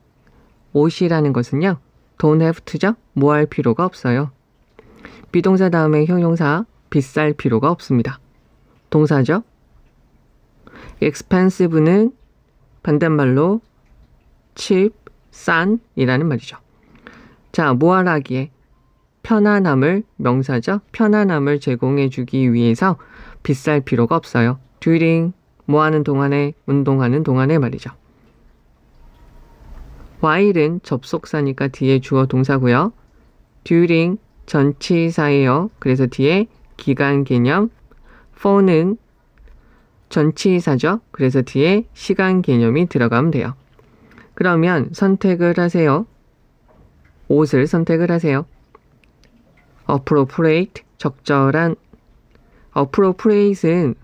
옷이라는 것은요. 돈 o n 프트죠 뭐 할 필요가 없어요. 비동사 다음에 형용사 비쌀 필요가 없습니다. 동사죠. expensive는 반대말로 cheap, 싼이라는 말이죠. 자, 뭐하라기에 편안함을 명사죠. 편안함을 제공해 주기 위해서 비쌀 필요가 없어요. during 뭐하는 동안에 운동하는 동안에 말이죠. while은 접속사니까 뒤에 주어 동사고요. during 전치사예요. 그래서 뒤에 기간 개념 for는 전치사죠. 그래서 뒤에 시간 개념이 들어가면 돼요. 그러면 선택을 하세요. 옷을 선택을 하세요. appropriate 적절한 appropriate은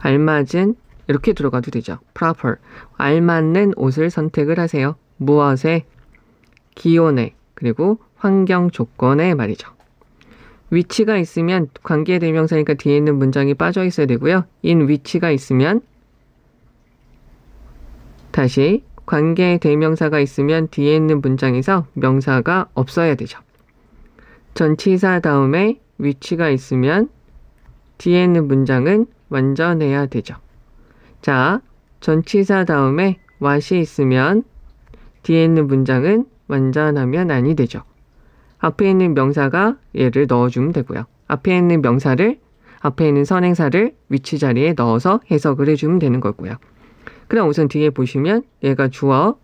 알맞은 이렇게 들어가도 되죠. proper. 알맞는 옷을 선택을 하세요. 무엇에? 기온에, 그리고 환경 조건에 말이죠. 위치가 있으면 관계 대명사니까 뒤에 있는 문장이 빠져 있어야 되고요. in 위치가 있으면 다시 관계 대명사가 있으면 뒤에 있는 문장에서 명사가 없어야 되죠. 전치사 다음에 위치가 있으면 뒤에 있는 문장은 완전해야 되죠. 자, 전치사 다음에 what이 있으면 뒤에 있는 문장은 완전하면 아니 되죠. 앞에 있는 명사가 얘를 넣어주면 되고요. 앞에 있는 명사를 앞에 있는 선행사를 위치 자리에 넣어서 해석을 해주면 되는 거고요. 그럼 우선 뒤에 보시면 얘가 주어,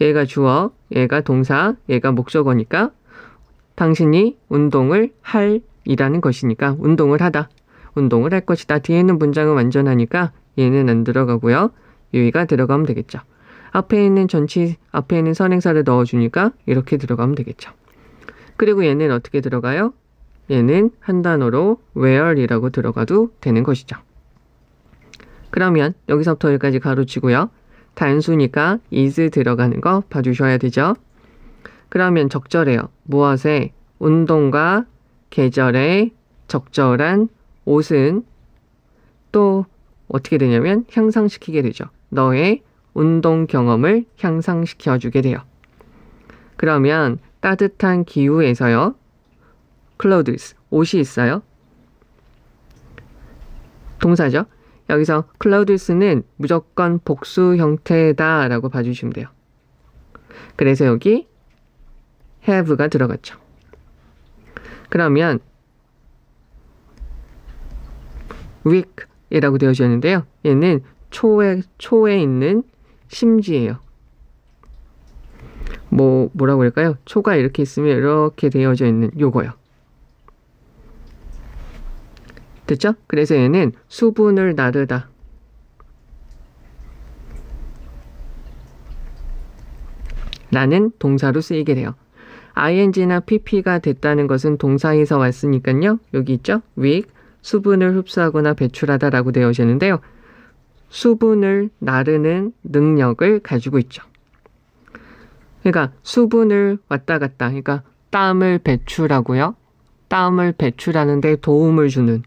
얘가 주어, 얘가 동사, 얘가 목적어니까 당신이 운동을 할 이라는 것이니까 운동을 하다 운동을 할 것이다. 뒤에 는 문장은 완전하니까 얘는 안 들어가고요. 유의가 들어가면 되겠죠. 앞에 있는 전치, 앞에 있는 선행사를 넣어주니까 이렇게 들어가면 되겠죠. 그리고 얘는 어떻게 들어가요? 얘는 한 단어로 where이라고 들어가도 되는 것이죠. 그러면 여기서부터 여기까지 가로치고요. 단수니까 is 들어가는 거 봐주셔야 되죠. 그러면 적절해요. 무엇에 운동과 계절에 적절한 옷은 또 어떻게 되냐면 향상시키게 되죠. 너의 운동 경험을 향상시켜 주게 돼요. 그러면 따뜻한 기후에서요. clothes 옷이 있어요. 동사죠. 여기서 clouds는 무조건 복수 형태다라고 봐주시면 돼요. 그래서 여기 have가 들어갔죠. 그러면 week이라고 되어져 있는데요. 얘는 초에 초에 있는 심지예요. 뭐 뭐라고 할까요? 초가 이렇게 있으면 이렇게 되어져 있는 요거요. 됐죠? 그래서 얘는 수분을 나르다. 라는 동사로 쓰이게 돼요. ing나 pp가 됐다는 것은 동사에서 왔으니까요. 여기 있죠? week, 수분을 흡수하거나 배출하다라고 되어지는데요. 수분을 나르는 능력을 가지고 있죠. 그러니까 수분을 왔다 갔다, 그러니까 땀을 배출하고요. 땀을 배출하는데 도움을 주는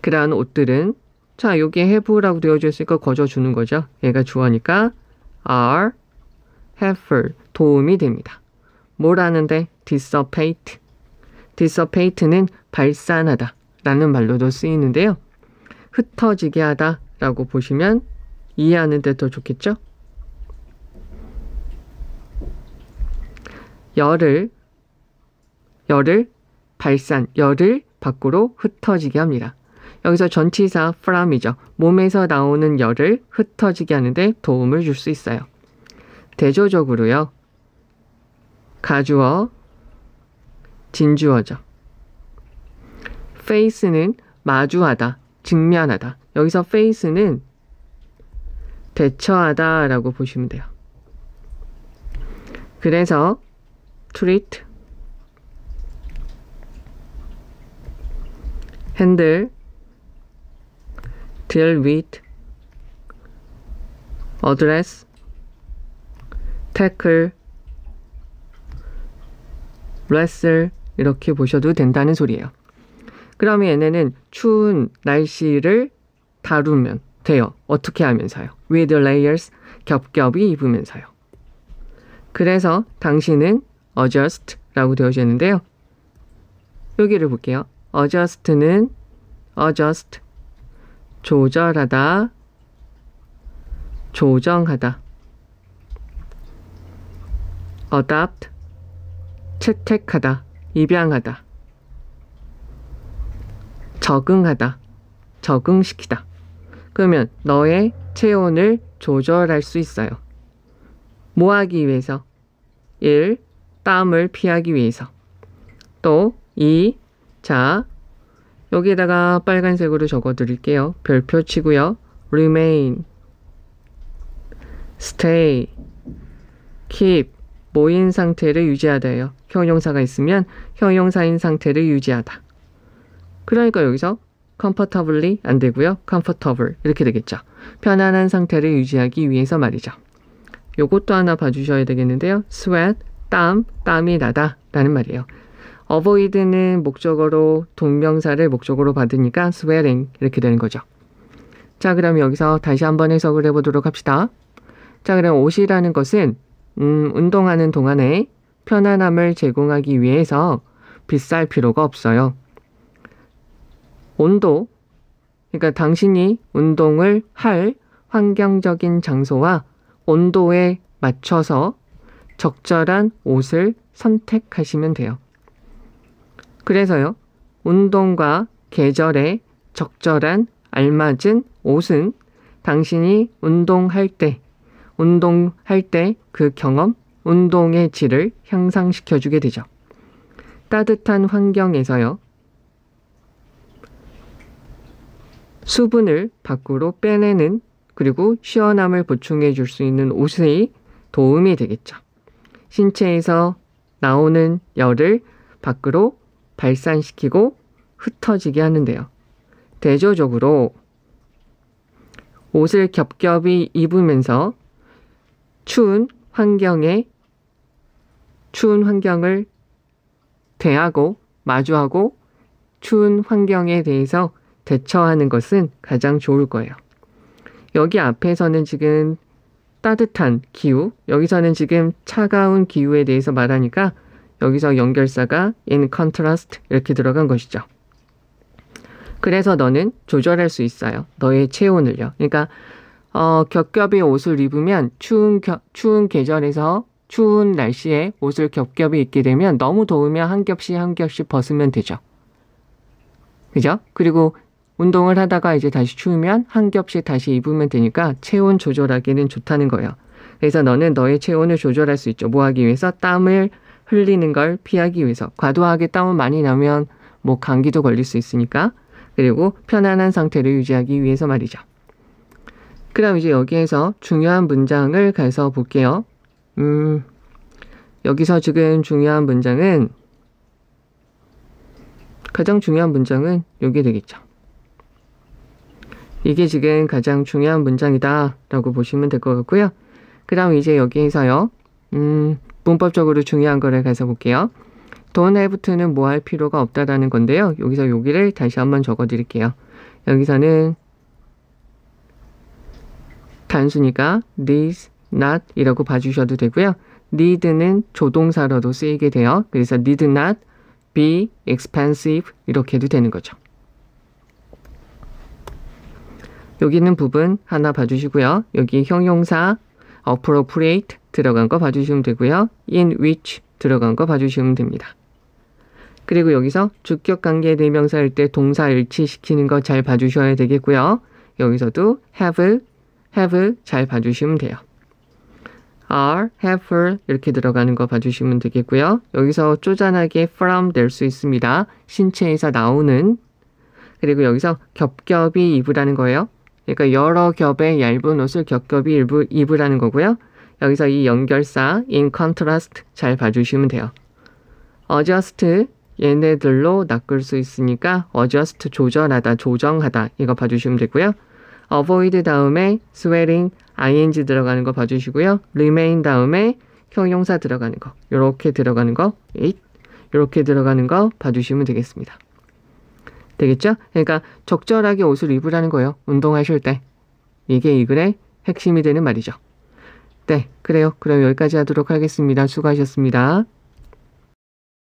그러한 옷들은 자 여기에 have라고 되어져 있으니까 거저 주는 거죠. 얘가 주어니까 are helpful 도움이 됩니다. 뭐라는데 dissipate dissipate는 발산하다 라는 말로도 쓰이는데요. 흩어지게 하다 라고 보시면 이해하는 데 더 좋겠죠? 열을, 열을 발산, 열을 밖으로 흩어지게 합니다. 여기서 전치사 from이죠. 몸에서 나오는 열을 흩어지게 하는데 도움을 줄 수 있어요. 대조적으로요. 가주어, 진주어죠. face는 마주하다, 직면하다. 여기서 face는 대처하다 라고 보시면 돼요. 그래서 treat, handle, deal with, address, tackle, wrestle 이렇게 보셔도 된다는 소리예요. 그러면 얘네는 추운 날씨를 다루면 돼요. 어떻게 하면서요? With layers 겹겹이 입으면서요. 그래서 당신은 adjust라고 되어 있는데요. 여기를 볼게요. adjust는 adjust 조절하다 조정하다 adapt 채택하다 입양하다 적응하다, 적응시키다. 그러면 너의 체온을 조절할 수 있어요. 뭐 하기 위해서? 1. 땀을 피하기 위해서. 또 2. 자, 여기에다가 빨간색으로 적어 드릴게요. 별표 치고요. remain, stay, keep 모인 상태를 유지하다예요. 형용사가 있으면 형용사인 상태를 유지하다. 그러니까 여기서 comfortably 안 되고요. comfortable 이렇게 되겠죠. 편안한 상태를 유지하기 위해서 말이죠. 요것도 하나 봐주셔야 되겠는데요. sweat, 땀, 땀이 나다 라는 말이에요. avoid는 목적으로 동명사를 목적으로 받으니까 sweating 이렇게 되는 거죠. 자 그럼 여기서 다시 한번 해석을 해보도록 합시다. 자 그럼 옷이라는 것은 음, 운동하는 동안에 편안함을 제공하기 위해서 비쌀 필요가 없어요. 온도, 그러니까 당신이 운동을 할 환경적인 장소와 온도에 맞춰서 적절한 옷을 선택하시면 돼요. 그래서요, 운동과 계절에 적절한 알맞은 옷은 당신이 운동할 때, 운동할 때 그 경험, 운동의 질을 향상시켜주게 되죠. 따뜻한 환경에서요, 수분을 밖으로 빼내는 그리고 시원함을 보충해 줄 수 있는 옷의 도움이 되겠죠. 신체에서 나오는 열을 밖으로 발산시키고 흩어지게 하는데요. 대조적으로 옷을 겹겹이 입으면서 추운 환경에 추운 환경을 대하고 마주하고 추운 환경에 대해서 대처하는 것은 가장 좋을 거예요. 여기 앞에서는 지금 따뜻한 기후, 여기서는 지금 차가운 기후에 대해서 말하니까 여기서 연결사가 in contrast 이렇게 들어간 것이죠. 그래서 너는 조절할 수 있어요. 너의 체온을요. 그러니까 어, 겹겹이 옷을 입으면 추운 겨, 추운 계절에서 추운 날씨에 옷을 겹겹이 입게 되면 너무 더우면 한 겹씩 한 겹씩 벗으면 되죠. 그죠? 그리고 운동을 하다가 이제 다시 추우면 한 겹씩 다시 입으면 되니까 체온 조절하기는 좋다는 거예요. 그래서 너는 너의 체온을 조절할 수 있죠. 뭐 하기 위해서 땀을 흘리는 걸 피하기 위해서. 과도하게 땀을 많이 나면 뭐 감기도 걸릴 수 있으니까. 그리고 편안한 상태를 유지하기 위해서 말이죠. 그럼 이제 여기에서 중요한 문장을 가서 볼게요. 음, 여기서 지금 중요한 문장은 가장 중요한 문장은 여기 되겠죠. 이게 지금 가장 중요한 문장이다라고 보시면 될 것 같고요. 그 다음 이제 여기에서요. 음, 문법적으로 중요한 거를 가서 볼게요. 돈 해부트는 뭐 할 필요가 없다라는 건데요. 여기서 여기를 다시 한번 적어 드릴게요. 여기서는 단순히가 this, not 이라고 봐주셔도 되고요. need는 조동사로도 쓰이게 돼요. 그래서 need not be expensive 이렇게 해도 되는 거죠. 여기 있는 부분 하나 봐주시고요. 여기 형용사 appropriate 들어간 거 봐주시면 되고요. in which 들어간 거 봐주시면 됩니다. 그리고 여기서 주격관계 대명사일 때 동사 일치시키는 거 잘 봐주셔야 되겠고요. 여기서도 h a v e h a v e 잘 봐주시면 돼요. are, have 이렇게 들어가는 거 봐주시면 되겠고요. 여기서 쪼잔하게 from 될 수 있습니다. 신체에서 나오는 그리고 여기서 겹겹이 입으라는 거예요. 그러니까 여러 겹의 얇은 옷을 겹겹이 일부, 입으라는 거고요. 여기서 이 연결사 in contrast 잘 봐주시면 돼요. adjust 얘네들로 낚을 수 있으니까 adjust 조절하다, 조정하다 이거 봐주시면 되고요. avoid 다음에 swearing, ing 들어가는 거 봐주시고요. remain 다음에 형용사 들어가는 거, 이렇게 들어가는 거, it, 이렇게 들어가는 거 봐주시면 되겠습니다. 되겠죠? 그러니까 적절하게 옷을 입으라는 거예요. 운동하실 때. 이게 이 글의 핵심이 되는 말이죠. 네, 그래요. 그럼 여기까지 하도록 하겠습니다. 수고하셨습니다.